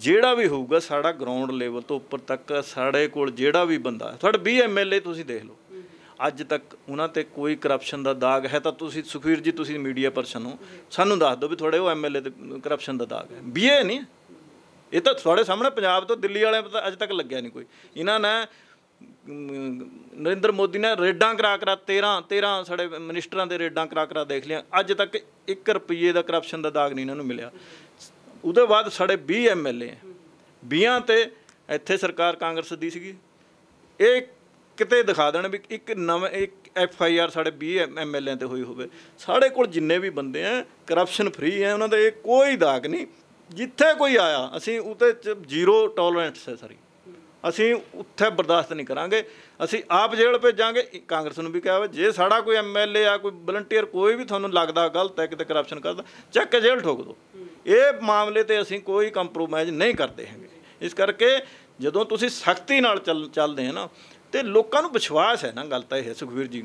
ਜਿਹੜਾ ਵੀ ਹੋਊਗਾ ਸਾਡਾ ਗਰਾਊਂਡ ਲੈਵਲ ਤੋਂ ਉੱਪਰ ਤੱਕ ਸਾਡੇ ਕੋਲ ਜਿਹੜਾ ਵੀ ਬੰਦਾ ਹੈ ਤੁਹਾਡੇ 20 ਐਮਐਲਏ ਤੁਸੀਂ ਦੇਖ ਲਓ ਅੱਜ ਤੱਕ ਉਹਨਾਂ ਤੇ ਕੋਈ ਕਰਪਸ਼ਨ ਦਾ ਦਾਗ ਹੈ ਤਾਂ ਤੁਸੀਂ ਸੁਖਵੀਰ ਜੀ ਤੁਸੀਂ ਮੀਡੀਆ ਪਰਸਨ ਹੋ ਸਾਨੂੰ ਦੱਸ ਦਿਓ ਵੀ ਤੁਹਾਡੇ ਉਹ ਐਮਐਲਏ ਤੇ ਕਰਪਸ਼ਨ ਦਾ ਦਾਗ ਹੈ ਬੀਏ ਨਹੀਂ ਇਹ ਤਾਂ ਤੁਹਾਡੇ ਸਾਹਮਣੇ ਪੰਜਾਬ ਤੋਂ ਦਿੱਲੀ ਵਾਲਿਆਂ ਤੋਂ ਅੱਜ ਤੱਕ ਲੱਗਿਆ ਨਹੀਂ ਕੋਈ ਇਹਨਾਂ ਨੇ ਨਰਿੰਦਰ ਮੋਦੀ ਨੇ ਰੇਡਾਂ ਕਰਾ ਕਰਾ 13 13 ਸਾਡੇ ਮਿਨਿਸਟਰਾਂ ਦੇ ਰੇਡਾਂ ਕਰਾ ਕਰਾ ਦੇਖ ਲਿਆ ਅੱਜ ਤੱਕ 1 ਰੁਪਏ ਦਾ ਕਰਪਸ਼ਨ ਦਾ ਦਾਗ ਨਹੀਂ ਇਹਨਾਂ ਨੂੰ ਮਿਲਿਆ ਉਹਦੇ ਬਾਅਦ ਸਾਡੇ 20 ਐਮਐਲਏ ਆ 20 ਤੇ ਇੱਥੇ ਸਰਕਾਰ ਕਾਂਗਰਸ ਦੀ ਸੀਗੀ ਇਹ ਕਿਤੇ ਦਿਖਾ ਦੇਣ ਵੀ ਇੱਕ ਨਵੇਂ ਇੱਕ ਐਫ ਆਈ ਆਰ ਸਾਡੇ 20 ਐਮਐਲਏ ਤੇ ਹੋਈ ਹੋਵੇ ਸਾਡੇ ਕੋਲ ਜਿੰਨੇ ਵੀ ਬੰਦੇ ਆ ਕਰਪਸ਼ਨ ਫ੍ਰੀ ਆ ਉਹਨਾਂ ਦਾ ਇਹ ਕੋਈ ਦਾਗ ਨਹੀਂ ਜਿੱਥੇ ਕੋਈ ਆਇਆ ਅਸੀਂ ਉਤੇ ਜ਼ੀਰੋ ਟੋਲਰੈਂਸ ਹੈ ਸਾਰੀ ਅਸੀਂ ਉੱਥੇ ਬਰਦਾਸ਼ਤ ਨਹੀਂ ਕਰਾਂਗੇ ਅਸੀਂ ਆਪ ਜੇਲ੍ਹ ਭੇਜਾਂਗੇ ਕਾਂਗਰਸ ਨੂੰ ਵੀ ਕਿਹਾ ਵਾ ਜੇ ਸਾਡਾ ਕੋਈ ਐਮਐਲਏ ਆ ਕੋਈ ਵਲੰਟੀਅਰ ਕੋਈ ਵੀ ਤੁਹਾਨੂੰ ਲੱਗਦਾ ਗਲਤ ਹੈ ਕਿਤੇ ਕਰਪਸ਼ਨ ਕਰਦਾ ਚੱਕ ਕੇ ਜੇਲ੍ਹ ਠੋਕ ਦਿਓ ਇਹ ਮਾਮਲੇ ਤੇ ਅਸੀਂ ਕੋਈ ਕੰਪਰੋਮਾਈਜ਼ ਨਹੀਂ ਕਰਦੇ ਹੈਗੇ ਇਸ ਕਰਕੇ ਜਦੋਂ ਤੁਸੀਂ ਸਖਤੀ ਨਾਲ ਚੱਲਦੇ ਹੋ ਨਾ ਤੇ ਲੋਕਾਂ ਨੂੰ ਵਿਸ਼ਵਾਸ ਹੈ ਨਾ ਗੱਲ ਤਾਂ ਇਹ ਸੁਖਵੀਰ ਜੀ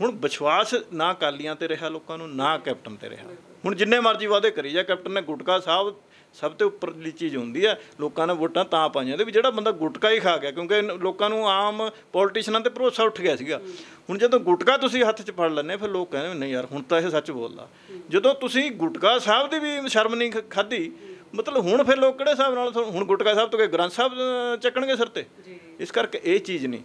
ਹੁਣ ਵਿਸ਼ਵਾਸ ਨਾ ਕਾਲੀਆਂ ਤੇ ਰਿਹਾ ਲੋਕਾਂ ਨੂੰ ਨਾ ਕੈਪਟਨ ਤੇ ਰਿਹਾ ਹੁਣ ਜਿੰਨੇ ਮਰਜ਼ੀ ਵਾਅਦੇ ਕਰੀ ਜਾ ਕੈਪਟਨ ਨੇ ਗੁਟਕਾ ਸਾਹਿਬ ਸਭ ਤੋਂ ਉੱਪਰਲੀ ਚੀਜ਼ ਹੁੰਦੀ ਹੈ ਲੋਕਾਂ ਨੇ ਵੋਟਾਂ ਤਾਂ ਪਾਈਆਂ ਤੇ ਵੀ ਜਿਹੜਾ ਬੰਦਾ ਗੁਟਕਾ ਹੀ ਖਾ ਗਿਆ ਕਿਉਂਕਿ ਲੋਕਾਂ ਨੂੰ ਆਮ ਪੋਲੀਟੀਸ਼ੀਅਨਾਂ ਤੇ ਭਰੋਸਾ ਉੱਠ ਗਿਆ ਸੀਗਾ ਹੁਣ ਜਦੋਂ ਗੁਟਕਾ ਤੁਸੀਂ ਹੱਥ 'ਚ ਫੜ ਲੈਨੇ ਫਿਰ ਲੋਕ ਕਹਿੰਦੇ ਨਹੀਂ ਯਾਰ ਹੁਣ ਤਾਂ ਇਹ ਸੱਚ ਬੋਲਦਾ ਜਦੋਂ ਤੁਸੀਂ ਗੁਟਕਾ ਸਾਹਿਬ ਦੀ ਵੀ ਸ਼ਰਮ ਨਹੀਂ ਖਾਧੀ ਮਤਲਬ ਹੁਣ ਫਿਰ ਲੋਕ ਕਿਹੜੇ ਹਿਸਾਬ ਨਾਲ ਹੁਣ ਗੁਟਕਾ ਸਾਹਿਬ ਤੋਂ ਕਿ ਗ੍ਰੰਥ ਸਾਹਿਬ ਚੱਕਣਗੇ ਸਿਰ ਤੇ ਇਸ ਕਰਕੇ ਇਹ ਚੀਜ਼ ਨਹੀਂ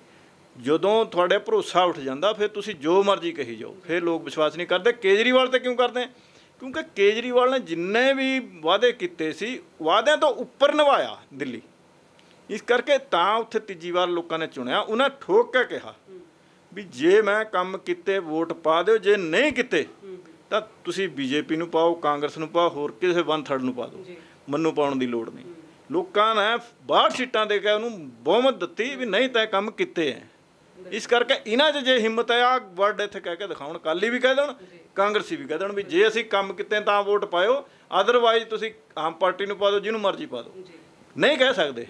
ਜਦੋਂ ਤੁਹਾਡੇ ਭਰੋਸਾ ਉੱਠ ਜਾਂਦਾ ਫਿਰ ਤੁਸੀਂ ਜੋ ਮਰਜ਼ੀ ਕਹੀ ਜਾਓ ਫਿਰ ਲੋਕ ਵਿਸ਼ਵਾਸ ਨਹੀਂ ਕਰਦੇ ਕੇਜਰੀਵਾਲ ਤੇ ਕਿਉਂ ਕਰਦੇ ਕਿਉਂਕਿ ਕੇਜਰੀਵਾਲ ਨੇ ਜਿੰਨੇ ਵੀ ਵਾਅਦੇ ਕੀਤੇ ਸੀ ਵਾਅਦਿਆਂ ਤੋਂ ਉੱਪਰ ਨਿਭਾਇਆ ਦਿੱਲੀ ਇਸ ਕਰਕੇ ਤਾਂ ਉੱਥੇ ਤੀਜੀ ਵਾਰ ਲੋਕਾਂ ਨੇ ਚੁਣਿਆ ਉਹਨਾਂ ਠੋਕ ਕੇ ਕਿਹਾ ਵੀ ਜੇ ਮੈਂ ਕੰਮ ਕੀਤੇ ਵੋਟ ਪਾ ਦਿਓ ਜੇ ਨਹੀਂ ਕੀਤੇ ਤਾਂ ਤੁਸੀਂ ਬੀਜੇਪੀ ਨੂੰ ਪਾਓ ਕਾਂਗਰਸ ਨੂੰ ਪਾਓ ਹੋਰ ਕਿਸੇ ਵਨ ਥਰਡ ਨੂੰ ਪਾ ਦਿਓ ਮੰਨੂ ਪਾਉਣ ਦੀ ਲੋੜ ਨਹੀਂ ਲੋਕਾਂ ਨੇ 62 ਸੀਟਾਂ ਦੇ ਕੇ ਉਹਨੂੰ ਬਹੁਮਤ ਦਿੱਤੀ ਵੀ ਨਹੀਂ ਤਾਂ ਕੰਮ ਕੀਤੇ ਐ ਇਸ ਕਰਕੇ ਇਹਨਾਂ 'ਚ ਜੇ ਹਿੰਮਤ ਆ ਵਰਡ ਇੱਥੇ ਕਹਿ ਕੇ ਦਿਖਾਉਣ ਕਾਲੀ ਵੀ ਕਹਿ ਦੇਣ ਕਾਂਗਰਸੀ ਵੀ ਕਹਿ ਦੇਣ ਵੀ ਜੇ ਅਸੀਂ ਕੰਮ ਕੀਤੇ ਤਾਂ ਵੋਟ ਪਾਇਓ ਆਦਰਵਾਇਜ਼ ਤੁਸੀਂ ਆਮ ਪਾਰਟੀ ਨੂੰ ਪਾ ਦਿਓ ਜਿਹਨੂੰ ਮਰਜ਼ੀ ਪਾ ਦਿਓ ਨਹੀਂ ਕਹਿ ਸਕਦੇ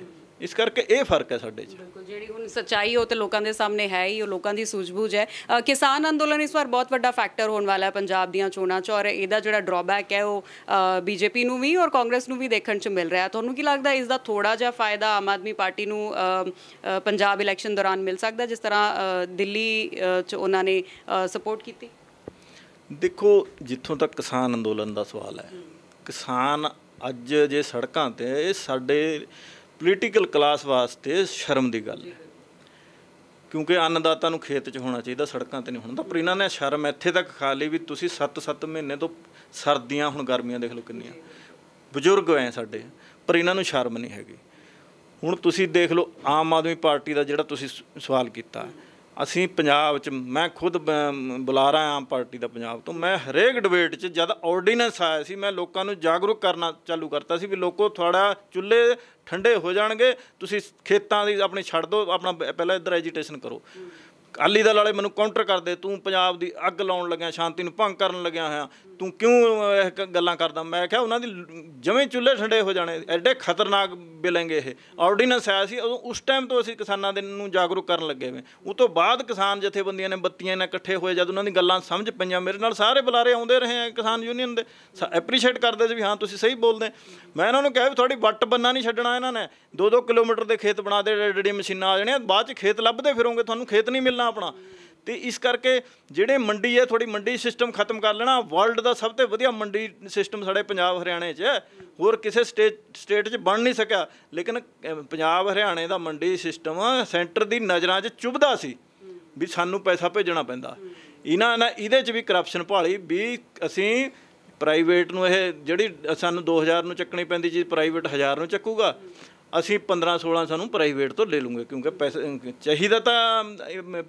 ਇਸ ਕਰਕੇ ਇਹ ਫਰਕ ਹੈ ਸਾਡੇ 'ਚ ਬਿਲਕੁਲ ਜਿਹੜੀ ਹੁਣ ਸਚਾਈ ਉਹ ਤੇ ਲੋਕਾਂ ਦੇ ਸਾਹਮਣੇ ਹੈ ਹੀ ਉਹ ਲੋਕਾਂ ਦੀ ਸੂਝਬੂਝ ਹੈ ਕਿਸਾਨ ਅੰਦੋਲਨ ਇਸ ਵਾਰ ਬਹੁਤ ਵੱਡਾ ਫੈਕਟਰ ਹੋਣ ਵਾਲਾ ਹੈ ਪੰਜਾਬ ਦੀਆਂ ਚੋਣਾਂ 'ਚ ਔਰ ਇਹਦਾ ਜਿਹੜਾ ਡਰਾਬੈਕ ਹੈ ਉਹ ਬੀਜੇਪੀ ਨੂੰ ਵੀ ਔਰ ਕਾਂਗਰਸ ਨੂੰ ਵੀ ਦੇਖਣ 'ਚ ਮਿਲ ਰਿਹਾ ਤੁਹਾਨੂੰ ਕੀ ਲੱਗਦਾ ਇਸ ਦਾ ਥੋੜਾ ਜਿਹਾ ਫਾਇਦਾ ਆਮ ਆਦਮੀ ਪਾਰਟੀ ਨੂੰ ਪੰਜਾਬ ਇਲੈਕਸ਼ਨ ਦੌਰਾਨ ਮਿਲ ਸਕਦਾ ਜਿਸ ਤਰ੍ਹਾਂ ਦਿੱਲੀ 'ਚ ਉਹਨਾਂ ਨੇ ਸਪੋਰਟ ਕੀਤੀ ਦੇਖੋ ਜਿੱਥੋਂ ਤੱਕ ਕਿਸਾਨ ਅੰਦੋਲਨ ਦਾ ਸਵਾਲ ਹੈ ਕਿਸਾਨ ਅੱਜ ਜੇ ਸੜਕਾਂ ਤੇ ਇਹ ਸਾਡੇ ਪੋਲੀਟੀਕਲ ਕਲਾਸ ਵਾਸਤੇ ਸ਼ਰਮ ਦੀ ਗੱਲ ਹੈ ਕਿਉਂਕਿ ਅੰਨਦਾਤਾ ਨੂੰ ਖੇਤ 'ਚ ਹੋਣਾ ਚਾਹੀਦਾ ਸੜਕਾਂ ਤੇ ਨਹੀਂ ਹੋਣਾ ਤਾਂ ਪਰ ਇਹਨਾਂ ਨੇ ਸ਼ਰਮ ਇੱਥੇ ਤੱਕ ਖਾ ਲਈ ਵੀ ਤੁਸੀਂ 7-7 ਮਹੀਨੇ ਤੋਂ ਸਰਦੀਆਂ ਹੁਣ ਗਰਮੀਆਂ ਦੇਖ ਲਓ ਕਿੰਨੀਆਂ ਬਜ਼ੁਰਗ ਐ ਸਾਡੇ ਪਰ ਇਹਨਾਂ ਨੂੰ ਸ਼ਰਮ ਨਹੀਂ ਹੈਗੀ ਹੁਣ ਤੁਸੀਂ ਦੇਖ ਲਓ ਆਮ ਆਦਮੀ ਪਾਰਟੀ ਦਾ ਜਿਹੜਾ ਤੁਸੀਂ ਸਵਾਲ ਕੀਤਾ ਅਸੀਂ ਪੰਜਾਬ 'ਚ ਮੈਂ ਖੁਦ ਬੁਲਾਰਾ ਆਮ ਪਾਰਟੀ ਦਾ ਪੰਜਾਬ ਤੋਂ ਮੈਂ ਹਰੇਕ ਡਿਬੇਟ 'ਚ ਜਦ ਆਰਡੀਨੈਂਸ ਆਇਆ ਸੀ ਮੈਂ ਲੋਕਾਂ ਨੂੰ ਜਾਗਰੂਕ ਕਰਨਾ ਚਾਲੂ ਕਰਤਾ ਸੀ ਵੀ ਲੋਕੋ ਥੋੜਾ ਚੁੱਲ੍ਹੇ ਠੰਡੇ ਹੋ ਜਾਣਗੇ ਤੁਸੀਂ ਖੇਤਾਂ ਦੀ ਆਪਣੇ ਛੱਡ ਦਿਓ ਆਪਣਾ ਪਹਿਲਾਂ ਇਧਰ ਐਜੀਟੇਸ਼ਨ ਕਰੋ ਅਕਾਲੀ ਦਲ ਵਾਲੇ ਮੈਨੂੰ ਕਾਊਂਟਰ ਕਰਦੇ ਤੂੰ ਪੰਜਾਬ ਦੀ ਅੱਗ ਲਾਉਣ ਲੱਗਿਆ ਸ਼ਾਂਤੀ ਨੂੰ ਭੰਗ ਕਰਨ ਲੱਗਿਆ ਹੋਇਆ ਤੂੰ ਕਿਉਂ ਇਹ ਗੱਲਾਂ ਕਰਦਾ ਮੈਂ ਕਿਹਾ ਉਹਨਾਂ ਦੀ ਜਵੇਂ ਚੁੱਲ੍ਹੇ ਠੰਡੇ ਹੋ ਜਾਣੇ ਐਡੇ ਖਤਰਨਾਕ ਬਿਲੰਗੇ ਇਹ ਆਰਡੀਨੈਂਸ ਆਇਆ ਸੀ ਉਦੋਂ ਉਸ ਟਾਈਮ ਤੋਂ ਅਸੀਂ ਕਿਸਾਨਾਂ ਦੇ ਨੂੰ ਜਾਗਰੂਕ ਕਰਨ ਲੱਗੇ ਵੇ ਉਹ ਤੋਂ ਬਾਅਦ ਕਿਸਾਨ ਜਥੇਬੰਦੀਆਂ ਨੇ ਬੱਤੀਆਂ ਨਾਲ ਇਕੱਠੇ ਹੋਏ ਜਦ ਉਹਨਾਂ ਦੀ ਗੱਲਾਂ ਸਮਝ ਪਈਆਂ ਮੇਰੇ ਨਾਲ ਸਾਰੇ ਬੁਲਾਰੇ ਆਉਂਦੇ ਰਹੇ ਆ ਕਿਸਾਨ ਯੂਨੀਅਨ ਦੇ ਐਪਰੀਸ਼ੀਏਟ ਕਰਦੇ ਸੀ ਵੀ ਹਾਂ ਤੁਸੀਂ ਸਹੀ ਬੋਲਦੇ ਮੈਂ ਇਹਨਾਂ ਨੂੰ ਕਿਹਾ ਵੀ ਤੁਹਾਡੀ ਵੱਟ ਬੰਨਾ ਨਹੀਂ ਛੱਡਣਾ ਇਹਨਾਂ ਨੇ 2-2 ਕਿਲੋਮੀਟਰ ਦੇ ਖੇਤ ਬਣਾ ਦੇ ਡੇਡੀ ਮਸ਼ੀਨਾਂ ਆ ਜਾਣੀਆਂ ਬਾਅਦ ਚ ਖੇਤ ਲੱਭਦੇ ਫਿਰੋਗੇ ਤੁਹਾਨੂੰ ਖੇਤ ਨਹੀਂ ਮਿਲਣਾ ਆਪਣਾ ਤੇ ਇਸ ਕਰਕੇ ਜਿਹੜੇ ਮੰਡੀ ਹੈ ਥੋੜੀ ਮੰਡੀ ਸਿਸਟਮ ਖਤਮ ਕਰ ਲੈਣਾ ਵਰਲਡ ਦਾ ਸਭ ਤੋਂ ਵਧੀਆ ਮੰਡੀ ਸਿਸਟਮ ਸਾਡੇ ਪੰਜਾਬ ਹਰਿਆਣੇ 'ਚ ਹੋਰ ਕਿਸੇ ਸਟੇਟ ਸਟੇਟ 'ਚ ਬਣ ਨਹੀਂ ਸਕਿਆ ਲੇਕਿਨ ਪੰਜਾਬ ਹਰਿਆਣੇ ਦਾ ਮੰਡੀ ਸਿਸਟਮ ਸੈਂਟਰ ਦੀ ਨਜ਼ਰਾਂ 'ਚ ਚੁਬਦਾ ਸੀ ਵੀ ਸਾਨੂੰ ਪੈਸਾ ਭੇਜਣਾ ਪੈਂਦਾ ਇਹਨਾਂ ਨਾਲ ਇਹਦੇ 'ਚ ਵੀ ਕਰਪਸ਼ਨ ਭਾਲੀ ਵੀ ਅਸੀਂ ਪ੍ਰਾਈਵੇਟ ਨੂੰ ਇਹ ਜਿਹੜੀ ਸਾਨੂੰ 2000 ਨੂੰ ਚੱਕਣੀ ਪੈਂਦੀ ਚੀਜ਼ ਪ੍ਰਾਈਵੇਟ 1000 ਨੂੰ ਚੱਕੂਗਾ ਅਸੀਂ 15 16 ਸਾਨੂੰ ਪ੍ਰਾਈਵੇਟ ਤੋਂ ਲੈ ਲੂਗੇ ਕਿਉਂਕਿ ਪੈਸੇ ਚਾਹੀਦਾ ਤਾਂ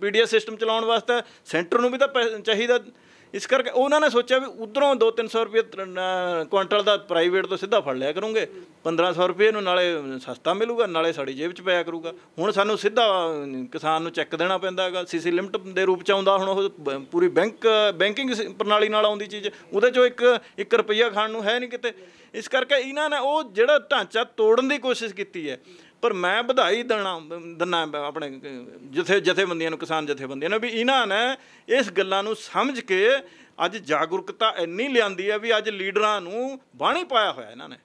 ਪੀਡੀਐਸ ਸਿਸਟਮ ਚਲਾਉਣ ਵਾਸਤੇ ਸੈਂਟਰ ਨੂੰ ਵੀ ਤਾਂ ਚਾਹੀਦਾ ਇਸ ਕਰਕੇ ਉਹਨਾਂ ਨੇ ਸੋਚਿਆ ਵੀ ਉਧਰੋਂ 2-300 ਰੁਪਏ ਕੁਇੰਟਲ ਦਾ ਪ੍ਰਾਈਵੇਟ ਤੋਂ ਸਿੱਧਾ ਫੜ ਲਿਆ ਕਰੂੰਗੇ 1500 ਰੁਪਏ ਨੂੰ ਨਾਲੇ ਸਸਤਾ ਮਿਲੂਗਾ ਨਾਲੇ ਸਾਡੀ ਜੇਬ 'ਚ ਪਿਆ ਕਰੂਗਾ ਹੁਣ ਸਾਨੂੰ ਸਿੱਧਾ ਕਿਸਾਨ ਨੂੰ ਚੈੱਕ ਦੇਣਾ ਪੈਂਦਾ ਹੈਗਾ ਸੀਸੀ ਲਿਮਟ ਦੇ ਰੂਪ 'ਚ ਆਉਂਦਾ ਹੁਣ ਉਹ ਪੂਰੀ ਬੈਂਕ ਬੈਂਕਿੰਗ ਪ੍ਰਣਾਲੀ ਨਾਲ ਆਉਂਦੀ ਚੀਜ਼ ਉਹਦੇ 'ਚੋਂ ਇੱਕ 1 ਰੁਪਈਆ ਖਾਣ ਨੂੰ ਹੈ ਨਹੀਂ ਕਿਤੇ ਇਸ ਕਰਕੇ ਇਹਨਾਂ ਨੇ ਉਹ ਜਿਹੜਾ ਢਾਂਚਾ ਤੋੜਨ ਦੀ ਕੋਸ਼ਿਸ਼ ਕੀਤੀ ਹੈ ਪਰ ਮੈਂ ਵਧਾਈ ਦੇਣਾ ਦਿੰਨਾ ਆਪਣੇ ਜਿਥੇ ਜਥੇਬੰਦੀਆਂ ਨੂੰ ਕਿਸਾਨ ਜਥੇਬੰਦੀਆਂ ਨੂੰ ਵੀ ਇਹਨਾਂ ਨੇ ਇਸ ਗੱਲਾਂ ਨੂੰ ਸਮਝ ਕੇ ਅੱਜ ਜਾਗਰੂਕਤਾ ਇੰਨੀ ਲਿਆਂਦੀ ਹੈ ਵੀ ਅੱਜ ਲੀਡਰਾਂ ਨੂੰ ਬਾਣੀ ਪਾਇਆ ਹੋਇਆ ਇਹਨਾਂ ਨੇ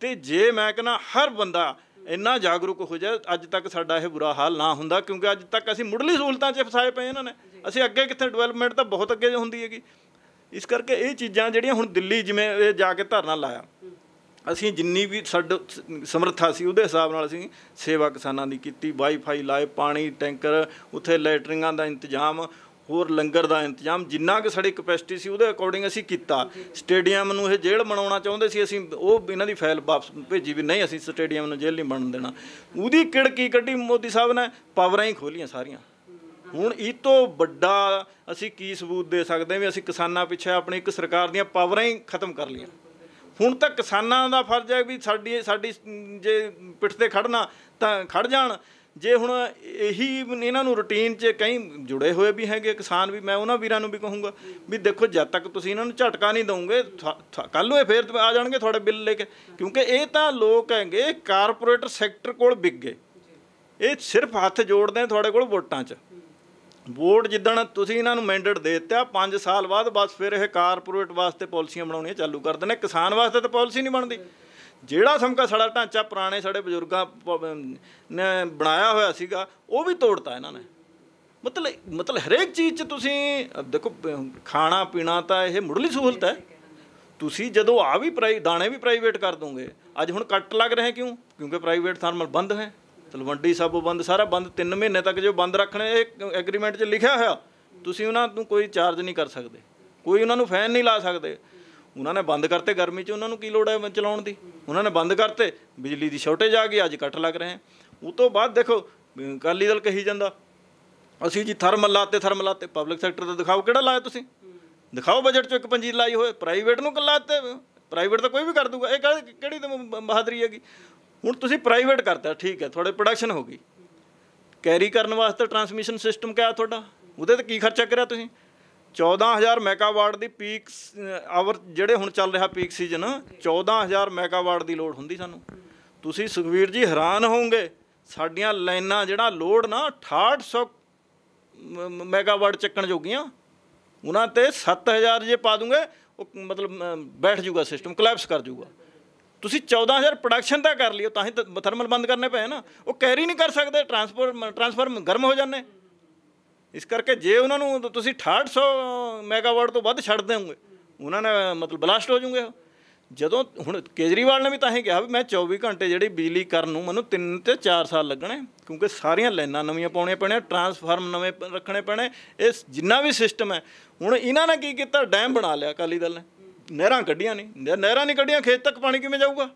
ਤੇ ਜੇ ਮੈਂ ਕਹਿੰਦਾ ਹਰ ਬੰਦਾ ਇੰਨਾ ਜਾਗਰੂਕ ਹੋ ਜਾਏ ਅੱਜ ਤੱਕ ਸਾਡਾ ਇਹ ਬੁਰਾ ਹਾਲ ਨਾ ਹੁੰਦਾ ਕਿਉਂਕਿ ਅੱਜ ਤੱਕ ਅਸੀਂ ਮੁੱਢਲੀ ਸਹੂਲਤਾਂ 'ਚ ਫਸਾਏ ਪਏ ਇਹਨਾਂ ਨੇ ਅਸੀਂ ਅੱਗੇ ਕਿੱਥੇ ਡਿਵੈਲਪਮੈਂਟ ਤਾਂ ਬਹੁਤ ਅੱਗੇ ਹੁੰਦੀ ਹੈਗੀ ਇਸ ਕਰਕੇ ਇਹ ਚੀਜ਼ਾਂ ਜਿਹੜੀਆਂ ਹੁਣ ਦਿੱਲੀ ਜਿਵੇਂ ਇਹ ਜਾ ਕੇ ਧਰਨਾ ਲਾਇਆ ਅਸੀਂ ਜਿੰਨੀ ਵੀ ਸਾਡਾ ਸਮਰੱਥਾ ਸੀ ਉਹਦੇ ਹਿਸਾਬ ਨਾਲ ਅਸੀਂ ਸੇਵਾ ਕਿਸਾਨਾਂ ਦੀ ਕੀਤੀ ਵਾਈਫਾਈ ਲਾਏ ਪਾਣੀ ਟੈਂਕਰ ਉੱਥੇ ਲੈਟਰਿੰਗਾਂ ਦਾ ਇੰਤਜ਼ਾਮ ਹੋਰ ਲੰਗਰ ਦਾ ਇੰਤਜ਼ਾਮ ਜਿੰਨਾ ਕਿ ਸਾਡੀ ਕਪੈਸਿਟੀ ਸੀ ਉਹਦੇ ਅਕੋਰਡਿੰਗ ਅਸੀਂ ਕੀਤਾ ਸਟੇਡੀਅਮ ਨੂੰ ਇਹ ਜੇਲ੍ਹ ਬਣਾਉਣਾ ਚਾਹੁੰਦੇ ਸੀ ਅਸੀਂ ਉਹ ਇਹਨਾਂ ਦੀ ਫਾਈਲ ਵਾਪਸ ਭੇਜੀ ਵੀ ਨਹੀਂ ਅਸੀਂ ਸਟੇਡੀਅਮ ਨੂੰ ਜੇਲ੍ਹ ਨਹੀਂ ਬਣਨ ਦੇਣਾ ਉਹਦੀ ਕਿੜ ਕੀ ਕੱਢੀ ਮੋਦੀ ਸਾਹਿਬ ਨੇ ਪਾਵਰਾਂ ਹੀ ਖੋਲੀਆਂ ਸਾਰੀਆਂ ਹੁਣ ਇਹ ਤੋਂ ਵੱਡਾ ਅਸੀਂ ਕੀ ਸਬੂਤ ਦੇ ਸਕਦੇ ਹਾਂ ਵੀ ਅਸੀਂ ਕਿਸਾਨਾਂ ਪਿੱਛੇ ਆਪਣੀ ਇੱਕ ਸਰਕਾਰ ਦੀਆਂ ਪਾਵਰਾਂ ਹੀ ਖਤਮ ਕਰ ਲਈਆਂ ਹੁਣ ਤਾਂ ਕਿਸਾਨਾਂ ਦਾ ਫਰਜ਼ ਹੈ ਵੀ ਸਾਡੀ ਸਾਡੀ ਜੇ ਪਿੱਠ ਤੇ ਖੜਨਾ ਤਾਂ ਖੜ ਜਾਣ ਜੇ ਹੁਣ ਇਹੀ ਇਹਨਾਂ ਨੂੰ ਰੁਟੀਨ 'ਚ ਕਈ ਜੁੜੇ ਹੋਏ ਵੀ ਹੈਗੇ ਕਿਸਾਨ ਵੀ ਮੈਂ ਉਹਨਾਂ ਵੀਰਾਂ ਨੂੰ ਵੀ ਕਹੂੰਗਾ ਵੀ ਦੇਖੋ ਜਦ ਤੱਕ ਤੁਸੀਂ ਇਹਨਾਂ ਨੂੰ ਝਟਕਾ ਨਹੀਂ ਦੋਗੇ ਕੱਲ ਨੂੰ ਇਹ ਫੇਰ ਆ ਜਾਣਗੇ ਤੁਹਾਡੇ ਬਿੱਲ ਲੈ ਕੇ ਕਿਉਂਕਿ ਇਹ ਤਾਂ ਲੋਕ ਹੈਗੇ ਕਾਰਪੋਰੇਟ ਸੈਕਟਰ ਕੋਲ ਵਿਗ ਗਏ ਇਹ ਸਿਰਫ ਹੱਥ ਜੋੜਦੇ ਤੁਹਾਡੇ ਕੋਲ ਵੋਟਾਂ 'ਚ ਵੋਟ ਜਿੱਦਣ ਤੁਸੀਂ ਇਹਨਾਂ ਨੂੰ ਮੈਂਡੇਟ ਦੇ ਦਿੱਤਾ 5 ਸਾਲ ਬਾਅਦ ਬਸ ਫਿਰ ਇਹ ਕਾਰਪੋਰੇਟ ਵਾਸਤੇ ਪਾਲਿਸੀਆਂ ਬਣਾਉਣੀਆਂ ਚਾਲੂ ਕਰ ਦਿੰਦੇ ਕਿਸਾਨ ਵਾਸਤੇ ਤਾਂ ਪਾਲਿਸੀ ਨਹੀਂ ਬਣਦੀ ਜਿਹੜਾ ਸਮਕਾ ਸੜਾ ਢਾਂਚਾ ਪੁਰਾਣੇ ਸਾਡੇ ਬਜ਼ੁਰਗਾਂ ਨੇ ਬਣਾਇਆ ਹੋਇਆ ਸੀਗਾ ਉਹ ਵੀ ਤੋੜਤਾ ਇਹਨਾਂ ਨੇ ਮਤਲਬ ਮਤਲਬ ਹਰੇਕ ਚੀਜ਼ 'ਚ ਤੁਸੀਂ ਦੇਖੋ ਖਾਣਾ ਪੀਣਾ ਤਾਂ ਇਹ ਮੁੱਢਲੀ ਸਹੂਲਤ ਹੈ ਤੁਸੀਂ ਜਦੋਂ ਆ ਵੀ ਪ੍ਰਾਈ ਦਾਣੇ ਵੀ ਪ੍ਰਾਈਵੇਟ ਕਰ ਦੋਗੇ ਅੱਜ ਹੁਣ ਕੱਟ ਲੱਗ ਰਹੇ ਕਿਉਂ ਕਿਉਂਕਿ ਪ੍ਰਾਈਵੇਟ ਥਰਮਲ ਬੰਦ ਹੈ ਤਲਵੰਡੀ ਸਾਬੋ ਬੰਦ ਸਾਰਾ ਬੰਦ 3 ਮਹੀਨੇ ਤੱਕ ਜੋ ਬੰਦ ਰੱਖਣੇ ਇਹ ਐਗਰੀਮੈਂਟ 'ਚ ਲਿਖਿਆ ਹੋਇਆ ਤੁਸੀਂ ਉਹਨਾਂ ਨੂੰ ਕੋਈ ਚਾਰਜ ਨਹੀਂ ਕਰ ਸਕਦੇ ਕੋਈ ਉਹਨਾਂ ਨੂੰ ਫੈਨ ਨਹੀਂ ਲਾ ਸਕਦੇ ਉਹਨਾਂ ਨੇ ਬੰਦ ਕਰਤੇ ਗਰਮੀ 'ਚ ਉਹਨਾਂ ਨੂੰ ਕੀ ਲੋੜ ਹੈ ਚਲਾਉਣ ਦੀ ਉਹਨਾਂ ਨੇ ਬੰਦ ਕਰਤੇ ਬਿਜਲੀ ਦੀ ਸ਼ਾਰਟੇਜ ਆ ਗਈ ਅੱਜ ਕੱਟ ਲੱਗ ਰਹੇ ਉਹ ਤੋਂ ਬਾਅਦ ਦੇਖੋ ਅਕਾਲੀ ਦਲ ਕਹੀ ਜਾਂਦਾ ਅਸੀਂ ਜੀ ਥਰਮਲ ਲਾਤੇ ਥਰਮਲ ਲਾਤੇ ਪਬਲਿਕ ਸੈਕਟਰ ਦਾ ਦਿਖਾਓ ਕਿਹੜਾ ਲਾਇਆ ਤੁਸੀਂ ਦਿਖਾਓ ਬਜਟ 'ਚੋਂ ਇੱਕ ਪੰਜੀਰ ਲਾਈ ਹੋਏ ਪ੍ਰਾਈਵੇਟ ਨੂੰ ਕਿ ਲਾਤੇ ਪ੍ਰਾਈਵੇਟ ਤਾਂ ਕੋਈ ਵੀ ਕਰ ਦੂਗਾ ਇਹ ਕਿਹੜੀ ਬਹਾਦਰੀ ਹੈਗੀ ਹੁਣ ਤੁਸੀਂ ਪ੍ਰਾਈਵੇਟ ਕਰਤਾ ਠੀਕ ਹੈ ਤੁਹਾਡੇ ਪ੍ਰੋਡਕਸ਼ਨ ਹੋ ਗਈ ਕੈਰੀ ਕਰਨ ਵਾਸਤੇ ਟਰਾਂਸਮਿਸ਼ਨ ਸਿਸਟਮ ਕਿਆ ਤੁਹਾਡਾ ਉਹਦੇ ਤੇ ਕੀ ਖਰਚਾ ਕਰਿਆ ਤੁਸੀਂ 14000 ਮੈਗਾਵਾਟ ਦੀ ਪੀਕ ਆਵਰ ਜਿਹੜੇ ਹੁਣ ਚੱਲ ਰਿਹਾ ਪੀਕ ਸੀਜ਼ਨ 14000 ਮੈਗਾਵਾਟ ਦੀ ਲੋਡ ਹੁੰਦੀ ਸਾਨੂੰ ਤੁਸੀਂ ਸੁਖਵੀਰ ਜੀ ਹੈਰਾਨ ਹੋਵੋਗੇ ਸਾਡੀਆਂ ਲਾਈਨਾਂ ਜਿਹੜਾ ਲੋਡ ਨਾ 6800 ਮੈਗਾਵਾਟ ਚੱਕਣ ਜੋਗੀਆਂ ਉਹਨਾਂ ਤੇ 7000 ਜੇ ਪਾ ਦੂੰਗੇ ਉਹ ਮਤਲਬ ਬੈਠ ਜਾਊਗਾ ਸਿਸਟਮ ਕੋਲੈਪਸ ਕਰ ਜਾਊਗਾ ਤੁਸੀਂ 14000 ਪ੍ਰੋਡਕਸ਼ਨ ਤਾਂ ਕਰ ਲਿਓ ਤਾਂ ਹੀ ਥਰਮਲ ਬੰਦ ਕਰਨੇ ਪਏ ਨਾ ਉਹ ਕੈਰੀ ਨਹੀਂ ਕਰ ਸਕਦੇ ਟਰਾਂਸਪੋਰਟ ਟਰਾਂਸਫਾਰਮ ਗਰਮ ਹੋ ਜਾਂਦੇ ਇਸ ਕਰਕੇ ਜੇ ਉਹਨਾਂ ਨੂੰ ਤੁਸੀਂ 6800 ਮੈਗਾਵਾਟ ਤੋਂ ਵੱਧ ਛੱਡ ਦੇਉਂਗੇ ਉਹਨਾਂ ਨੇ ਮਤਲਬ ਬਲਾਸਟ ਹੋ ਜੂਗੇ ਜਦੋਂ ਹੁਣ ਕੇਜਰੀਵਾਲ ਨੇ ਵੀ ਤਾਂ ਹੀ ਕਿਹਾ ਵੀ ਮੈਂ 24 ਘੰਟੇ ਜਿਹੜੀ ਬਿਜਲੀ ਕਰਨ ਨੂੰ ਮੈਨੂੰ 3 ਤੇ 4 ਸਾਲ ਲੱਗਣੇ ਕਿਉਂਕਿ ਸਾਰੀਆਂ ਲਾਈਨਾਂ ਨਵੀਆਂ ਪਾਉਣੀਆਂ ਪੈਣੀਆਂ ਟਰਾਂਸਫਾਰਮ ਨਵੇਂ ਰੱਖਣੇ ਪੈਣੇ ਇਹ ਜਿੰਨਾ ਵੀ ਸਿਸਟਮ ਹੈ ਹੁਣ ਇਹਨਾਂ ਨੇ ਕੀ ਕੀਤਾ ਡੈਮ ਬਣਾ ਲਿਆ ਅਕਾਲੀ ਦਲ ਨੇ ਨਹਿਰਾਂ ਕੱਢੀਆਂ ਨਹੀਂ ਜੇ ਨਹਿਰਾਂ ਨਹੀਂ ਕੱਢੀਆਂ ਖੇਤ ਤੱਕ ਪਾਣੀ ਕਿਵੇਂ ਜਾਊਗਾ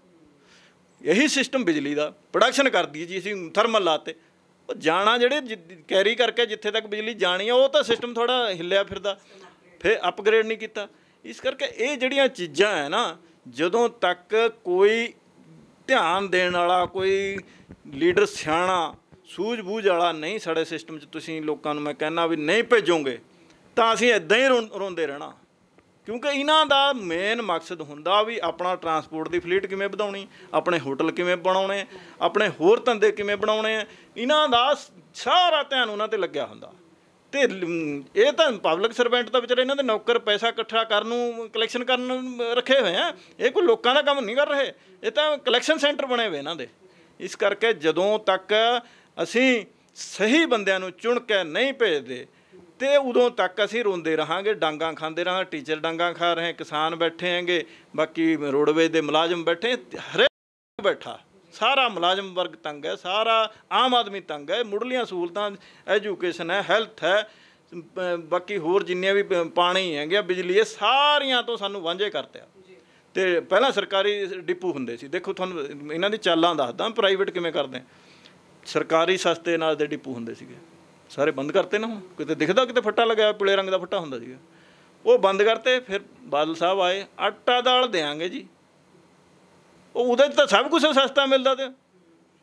ਇਹੀ ਸਿਸਟਮ ਬਿਜਲੀ ਦਾ ਪ੍ਰੋਡਕਸ਼ਨ ਕਰਦੀ ਜੀ ਅਸੀਂ ਥਰਮਲ ਲਾਤੇ ਉਹ ਜਾਣਾ ਜਿਹੜੇ ਕੈਰੀ ਕਰਕੇ ਜਿੱਥੇ ਤੱਕ ਬਿਜਲੀ ਜਾਣੀ ਆ ਉਹ ਤਾਂ ਸਿਸਟਮ ਥੋੜਾ ਹਿੱਲਿਆ ਫਿਰਦਾ ਫਿਰ ਅਪਗ੍ਰੇਡ ਨਹੀਂ ਕੀਤਾ ਇਸ ਕਰਕੇ ਇਹ ਜਿਹੜੀਆਂ ਚੀਜ਼ਾਂ ਹੈ ਨਾ ਜਦੋਂ ਤੱਕ ਕੋਈ ਧਿਆਨ ਦੇਣ ਵਾਲਾ ਕੋਈ ਲੀਡਰ ਸਿਆਣਾ ਸੂਝ-ਬੂਝ ਵਾਲਾ ਨਹੀਂ ਸਾਡੇ ਸਿਸਟਮ 'ਚ ਤੁਸੀਂ ਲੋਕਾਂ ਨੂੰ ਮੈਂ ਕਹਿਣਾ ਵੀ ਨਹੀਂ ਭੇਜੋਗੇ ਤਾਂ ਅਸੀਂ ਇਦਾਂ ਹੀ ਰੋਂਦੇ ਰਹਿਣਾ ਕਿਉਂਕਿ ਇਹਨਾਂ ਦਾ ਮੇਨ ਮਕਸਦ ਹੁੰਦਾ ਵੀ ਆਪਣਾ ਟਰਾਂਸਪੋਰਟ ਦੀ ਫਲੀਟ ਕਿਵੇਂ ਵਧਾਉਣੀ ਆਪਣੇ ਹੋਟਲ ਕਿਵੇਂ ਬਣਾਉਣੇ ਆਪਣੇ ਹੋਰ ਧੰਦੇ ਕਿਵੇਂ ਬਣਾਉਣੇ ਇਹਨਾਂ ਦਾ ਸਾਰਾ ਧਿਆਨ ਉਹਨਾਂ ਤੇ ਲੱਗਿਆ ਹੁੰਦਾ ਤੇ ਇਹ ਤਾਂ ਪਬਲਿਕ ਸਰਵੈਂਟ ਤਾਂ ਵਿਚਾਰੇ ਇਹਨਾਂ ਦੇ ਨੌਕਰ ਪੈਸਾ ਇਕੱਠਾ ਕਰਨ ਨੂੰ ਕਲੈਕਸ਼ਨ ਕਰਨ ਰੱਖੇ ਹੋਏ ਆ ਇਹ ਕੋਈ ਲੋਕਾਂ ਦਾ ਕੰਮ ਨਹੀਂ ਕਰ ਰਹੇ ਇਹ ਤਾਂ ਕਲੈਕਸ਼ਨ ਸੈਂਟਰ ਬਣੇ ਹੋਏ ਇਹਨਾਂ ਦੇ ਇਸ ਕਰਕੇ ਜਦੋਂ ਤੱਕ ਅਸੀਂ ਸਹੀ ਬੰਦਿਆਂ ਨੂੰ ਚੁਣ ਕੇ ਨਹੀਂ ਭੇਜਦੇ ਤੇ ਉਦੋਂ ਤੱਕ ਅਸੀਂ ਰੋਂਦੇ ਰਹਾਂਗੇ ਡਾਂਗਾ ਖਾਂਦੇ ਰਹਾਂ ਟੀਚਰ ਡਾਂਗਾ ਖਾ ਰਹੇ ਕਿਸਾਨ ਬੈਠੇ ਹੈਗੇ ਬਾਕੀ ਰੋਡਵੇਜ ਦੇ ਮੁਲਾਜ਼ਮ ਬੈਠੇ ਹਰੇਕ ਬੈਠਾ ਸਾਰਾ ਮੁਲਾਜ਼ਮ ਵਰਗ ਤੰਗ ਹੈ ਸਾਰਾ ਆਮ ਆਦਮੀ ਤੰਗ ਹੈ ਮੁੱਢਲੀਆਂ ਸਹੂਲਤਾਂ ਐਜੂਕੇਸ਼ਨ ਹੈ ਹੈਲਥ ਹੈ ਬਾਕੀ ਹੋਰ ਜਿੰਨੀਆਂ ਵੀ ਪਾਣੀ ਹੈਗੇ ਬਿਜਲੀ ਇਹ ਸਾਰੀਆਂ ਤੋਂ ਸਾਨੂੰ ਵਾਂਝੇ ਆ ਤੇ ਪਹਿਲਾਂ ਸਰਕਾਰੀ ਡਿਪੂ ਹੁੰਦੇ ਸੀ ਦੇਖੋ ਤੁਹਾਨੂੰ ਇਹਨਾਂ ਦੀ ਚਾਲਾਂ ਦੱਸਦਾ ਪ੍ਰਾਈਵੇਟ ਕਿਵੇਂ ਕਰਦੇ ਸਰਕਾਰੀ ਸਸਤੇ ਨਾਲ ਦੇ ਡਿਪੂ ਹੁੰਦੇ ਸੀਗੇ ਸਾਰੇ ਬੰਦ ਕਰਤੇ ਨਾ ਹੁਣ ਕਿਤੇ ਦਿਖਦਾ ਕਿਤੇ ਫੱਟਾ ਲਗਾਇਆ ਪੀਲੇ ਰੰਗ ਦਾ ਫੱਟਾ ਹੁੰਦਾ ਸੀਗਾ ਉਹ ਬੰਦ ਕਰਤੇ ਫਿਰ ਬਾਦਲ ਸਾਹਿਬ ਆਏ ਆਟਾ ਦਾਲ ਦੇਾਂਗੇ ਜੀ ਉਹ ਉਹਦੇ ਤਾਂ ਸਭ ਕੁਝ ਸਸਤਾ ਮਿਲਦਾ ਤੇ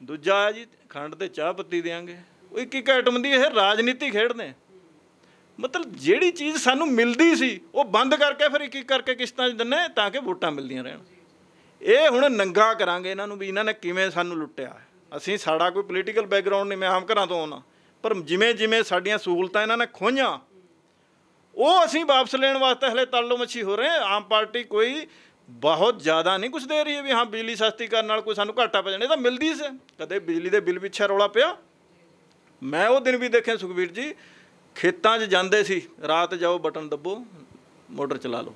ਦੂਜਾ ਆਇਆ ਜੀ ਖੰਡ ਤੇ ਚਾਹ ਪੱਤੀ ਦੇਾਂਗੇ ਉਹ ਇੱਕ ਇੱਕ ਆਈਟਮ ਦੀ ਇਹ ਰਾਜਨੀਤੀ ਖੇਡਦੇ ਮਤਲਬ ਜਿਹੜੀ ਚੀਜ਼ ਸਾਨੂੰ ਮਿਲਦੀ ਸੀ ਉਹ ਬੰਦ ਕਰਕੇ ਫਿਰ ਇੱਕ ਇੱਕ ਕਰਕੇ ਕਿਸ਼ਤਾਂ ਦਿੰਨੇ ਤਾਂ ਕਿ ਵੋਟਾਂ ਮਿਲਦੀਆਂ ਰਹਿਣ ਇਹ ਹੁਣ ਨੰਗਾ ਕਰਾਂਗੇ ਇਹਨਾਂ ਨੂੰ ਵੀ ਇਹਨਾਂ ਨੇ ਕਿਵੇਂ ਸਾਨੂੰ ਲੁੱਟਿਆ ਅਸੀਂ ਸਾਡਾ ਕੋਈ ਪੋਲੀਟੀਕਲ ਬੈਕਗ੍ਰਾਉਂਡ ਨਹੀਂ ਮੈਂ ਆਮ ਘਰਾਂ ਤੋਂ ਆਉਣਾ ਪਰ ਜਿਵੇਂ ਜਿਵੇਂ ਸਾਡੀਆਂ ਸਹੂਲਤਾਂ ਇਹਨਾਂ ਨੇ ਖੋਈਆਂ ਉਹ ਅਸੀਂ ਵਾਪਸ ਲੈਣ ਵਾਸਤੇ ਹਲੇ ਤੱਲੋ ਮੱਛੀ ਹੋ ਰਹੇ ਆਮ ਪਾਰਟੀ ਕੋਈ ਬਹੁਤ ਜ਼ਿਆਦਾ ਨਹੀਂ ਕੁਝ ਦੇ ਰਹੀ ਹੈ ਵੀ ਹਾਂ ਬਿਜਲੀ ਸਸਤੀ ਕਰਨ ਨਾਲ ਕੋਈ ਸਾਨੂੰ ਘਾਟਾ ਪੈ ਜਾਣਾ ਤਾਂ ਮਿਲਦੀ ਸੀ ਕਦੇ ਬਿਜਲੀ ਦੇ ਬਿੱਲ ਪਿੱਛੇ ਰੋਲਾ ਪਿਆ ਮੈਂ ਉਹ ਦਿਨ ਵੀ ਦੇਖਿਆ ਸੁਖਵੀਰ ਜੀ ਖੇਤਾਂ 'ਚ ਜਾਂਦੇ ਸੀ ਰਾਤ ਜਾਓ ਬਟਨ ਦੱਬੋ ਮੋਟਰ ਚਲਾ ਲਓ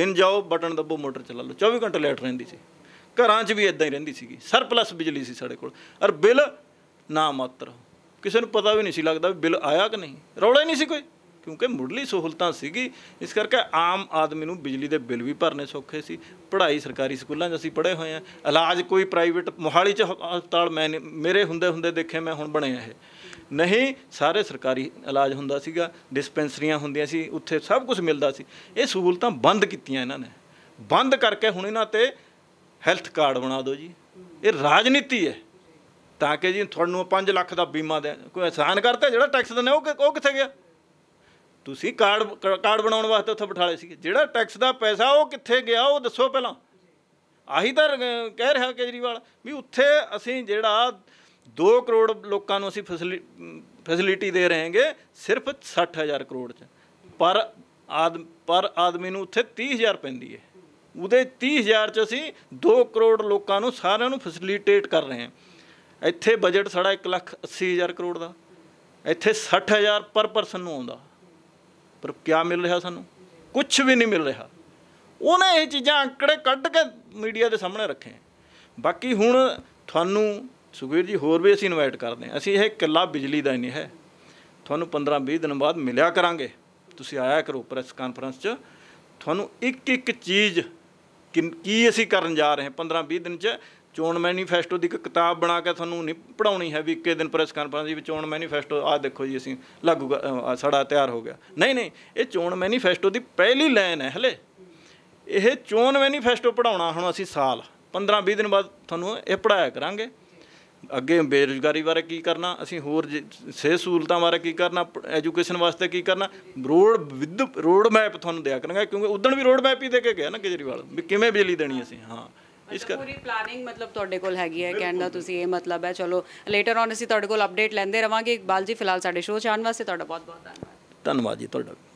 ਦਿਨ ਜਾਓ ਬਟਨ ਦੱਬੋ ਮੋਟਰ ਚਲਾ ਲਓ 24 ਘੰਟੇ ਲੇਟ ਰਹਿੰਦੀ ਸੀ ਘਰਾਂ 'ਚ ਵੀ ਇਦਾਂ ਹੀ ਰਹਿੰਦੀ ਸੀਗੀ ਸਰਪਲਸ ਬਿਜਲੀ ਸੀ ਸਾਡੇ ਕੋਲ ਔਰ ਬਿੱਲ ਨਾ ਮਾਤਰ ਕਿਸੇ ਨੂੰ ਪਤਾ ਵੀ ਨਹੀਂ ਸੀ ਲੱਗਦਾ ਵੀ ਬਿੱਲ ਆਇਆ ਕਿ ਨਹੀਂ ਰੌਲਾ ਹੀ ਨਹੀਂ ਸੀ ਕੋਈ ਕਿਉਂਕਿ ਮੁੱਢਲੀ ਸਹੂਲਤਾਂ ਸੀਗੀ ਇਸ ਕਰਕੇ ਆਮ ਆਦਮੀ ਨੂੰ ਬਿਜਲੀ ਦੇ ਬਿੱਲ ਵੀ ਭਰਨੇ ਸੌਖੇ ਸੀ ਪੜ੍ਹਾਈ ਸਰਕਾਰੀ ਸਕੂਲਾਂ 'ਚ ਅਸੀਂ ਪੜ੍ਹੇ ਹੋਏ ਆ ਇਲਾਜ ਕੋਈ ਪ੍ਰਾਈਵੇਟ ਮੋਹਾਲੀ 'ਚ ਹਸਪਤਾਲ ਮੈਂ ਮੇਰੇ ਹੁੰਦੇ ਹੁੰਦੇ ਦੇਖੇ ਮੈਂ ਹੁਣ ਬਣੇ ਇਹ ਨਹੀਂ ਸਾਰੇ ਸਰਕਾਰੀ ਇਲਾਜ ਹੁੰਦਾ ਸੀਗਾ ਡਿਸਪੈਂਸਰੀਆਂ ਹੁੰਦੀਆਂ ਸੀ ਉੱਥੇ ਸਭ ਕੁਝ ਮਿਲਦਾ ਸੀ ਇਹ ਸਹੂਲਤਾਂ ਬੰਦ ਕੀਤੀਆਂ ਇਹਨਾਂ ਨੇ ਬੰਦ ਕਰਕੇ ਹੁਣ ਇਹਨਾਂ ਤੇ ਹੈਲਥ ਕਾਰਡ ਬਣਾ ਦਿਓ ਜੀ ਇਹ ਰਾਜਨੀਤੀ ਹੈ ਤਾਂ ਕਿ ਜੀ ਤੁਹਾਨੂੰ 5 ਲੱਖ ਦਾ ਬੀਮਾ ਦੇ ਕੋਈ ਆਸਾਨ ਕਰਤਾ ਜਿਹੜਾ ਟੈਕਸ ਦਿੰਦਾ ਉਹ ਉਹ ਕਿੱਥੇ ਗਿਆ ਤੁਸੀਂ ਕਾਰਡ ਕਾਰਡ ਬਣਾਉਣ ਵਾਸਤੇ ਉੱਥੇ ਬਿਠਾਲੇ ਸੀ ਜਿਹੜਾ ਟੈਕਸ ਦਾ ਪੈਸਾ ਉਹ ਕਿੱਥੇ ਗਿਆ ਉਹ ਦੱਸੋ ਪਹਿਲਾਂ ਆਹੀ ਤਾਂ ਕਹਿ ਰਿਹਾ ਕੇਜਰੀਵਾਲ ਵੀ ਉੱਥੇ ਅਸੀਂ ਜਿਹੜਾ 2 ਕਰੋੜ ਲੋਕਾਂ ਨੂੰ ਅਸੀਂ ਫੈਸਿਲਿਟੀ ਦੇ ਰਹੇਗੇ ਸਿਰਫ 60000 ਕਰੋੜ ਚ ਪਰ ਆਦਮ ਪਰ ਆਦਮੀ ਨੂੰ ਉੱਥੇ 30000 ਪੈਂਦੀ ਹੈ ਉਹਦੇ 30000 ਚ ਅਸੀਂ 2 ਕਰੋੜ ਲੋਕਾਂ ਨੂੰ ਸਾਰਿਆਂ ਨੂੰ ਫੈਸਿਲਿਟੇਟ ਕਰ ਰਹੇ ਹਾਂ ਇੱਥੇ ਬਜਟ ਸਾਡਾ 1 ਲੱਖ 80000 ਕਰੋੜ ਦਾ ਇੱਥੇ 60000 ਪਰ ਪਰਸਨ ਨੂੰ ਆਉਂਦਾ ਪਰ ਕੀ ਮਿਲ ਰਿਹਾ ਸਾਨੂੰ ਕੁਝ ਵੀ ਨਹੀਂ ਮਿਲ ਰਿਹਾ ਉਹਨੇ ਇਹ ਚੀਜ਼ਾਂ ਅੰਕੜੇ ਕੱਢ ਕੇ ਮੀਡੀਆ ਦੇ ਸਾਹਮਣੇ ਰੱਖੇ ਬਾਕੀ ਹੁਣ ਤੁਹਾਨੂੰ ਸੁਖਵੀਰ ਜੀ ਹੋਰ ਵੀ ਅਸੀਂ ਇਨਵਾਈਟ ਕਰਦੇ ਹਾਂ ਅਸੀਂ ਇਹ ਕਿੱਲਾ ਬਿਜਲੀ ਦਾ ਨਹੀਂ ਹੈ ਤੁਹਾਨੂੰ 15-20 ਦਿਨ ਬਾਅਦ ਮਿਲਿਆ ਕਰਾਂਗੇ ਤੁਸੀਂ ਆਇਆ ਕਰੋ ਪ੍ਰੈਸ ਕਾਨਫਰੰਸ 'ਚ ਤੁਹਾਨੂੰ ਇੱਕ ਇੱਕ ਚੀਜ਼ ਕੀ ਅਸੀਂ ਕਰਨ ਜਾ ਰਹੇ ਹਾਂ 15-20 ਦਿਨ 'ਚ ਚੋਣ ਮੈਨੀਫੈਸਟੋ ਦੀ ਇੱਕ ਕਿਤਾਬ ਬਣਾ ਕੇ ਤੁਹਾਨੂੰ ਨਹੀਂ ਪੜਾਉਣੀ ਹੈ ਵੀ ਇੱਕੇ ਦਿਨ ਪ੍ਰੈਸ ਕਾਨਫਰੰਸ ਦੀ ਵਿੱਚ ਚੋਣ ਮੈਨੀਫੈਸਟੋ ਆ ਦੇਖੋ ਜੀ ਅਸੀਂ ਲਾਗੂ ਸਾਡਾ ਤਿਆਰ ਹੋ ਗਿਆ ਨਹੀਂ ਨਹੀਂ ਇਹ ਚੋਣ ਮੈਨੀਫੈਸਟੋ ਦੀ ਪਹਿਲੀ ਲਾਈਨ ਹੈ ਹਲੇ ਇਹ ਚੋਣ ਮੈਨੀਫੈਸਟੋ ਪੜਾਉਣਾ ਹੁਣ ਅਸੀਂ ਸਾਲ 15-20 ਦਿਨ ਬਾਅਦ ਤੁਹਾਨੂੰ ਇਹ ਪੜਾਇਆ ਕਰਾਂਗੇ ਅੱਗੇ ਬੇਰੋਜ਼ਗਾਰੀ ਬਾਰੇ ਕੀ ਕਰਨਾ ਅਸੀਂ ਹੋਰ ਸਿਹਤ ਸਹੂਲਤਾਂ ਬਾਰੇ ਕੀ ਕਰਨਾ ਐਜੂਕੇਸ਼ਨ ਵਾਸਤੇ ਕੀ ਕਰਨਾ ਰੋਡ ਵਿਦ ਰੋਡ ਮੈਪ ਤੁਹਾਨੂੰ ਦਿਆ ਕਰਾਂਗਾ ਕਿਉਂਕਿ ਉਦੋਂ ਵੀ ਰੋਡ ਮੈਪ ਹੀ ਦੇ ਕੇ ਗਿਆ ਨਾ ਕੇਜਰੀਵਾਲ ਵੀ ਕਿਵੇਂ ਬਿਜਲੀ ਦੇਣੀ ਅਸੀਂ ਹਾਂ ਇਸ ਕਰ ਪੂਰੀ ਪਲਾਨਿੰਗ ਮਤਲਬ ਤੁਹਾਡੇ ਕੋਲ ਹੈਗੀ ਹੈ ਕਹਿੰਦਾ ਤੁਸੀਂ ਇਹ ਮਤਲਬ ਹੈ ਚਲੋ ਲੇਟਰ ਔਨ ਅਸੀਂ ਤੁਹਾਡੇ ਕੋਲ ਅਪਡੇਟ ਲੈਂਦੇ ਰਵਾਂਗੇ ਇਕਬਾਲ ਜੀ ਫਿਲਹਾਲ ਸਾਡੇ ਸ਼ੋਅ 'ਚ ਆਉਣ ਵਾਸਤੇ ਤੁਹਾਡਾ ਬਹੁਤ ਬਹੁਤ ਧੰਨਵਾਦ ਧੰਨਵਾਦ ਜੀ ਤੁਹਾਡਾ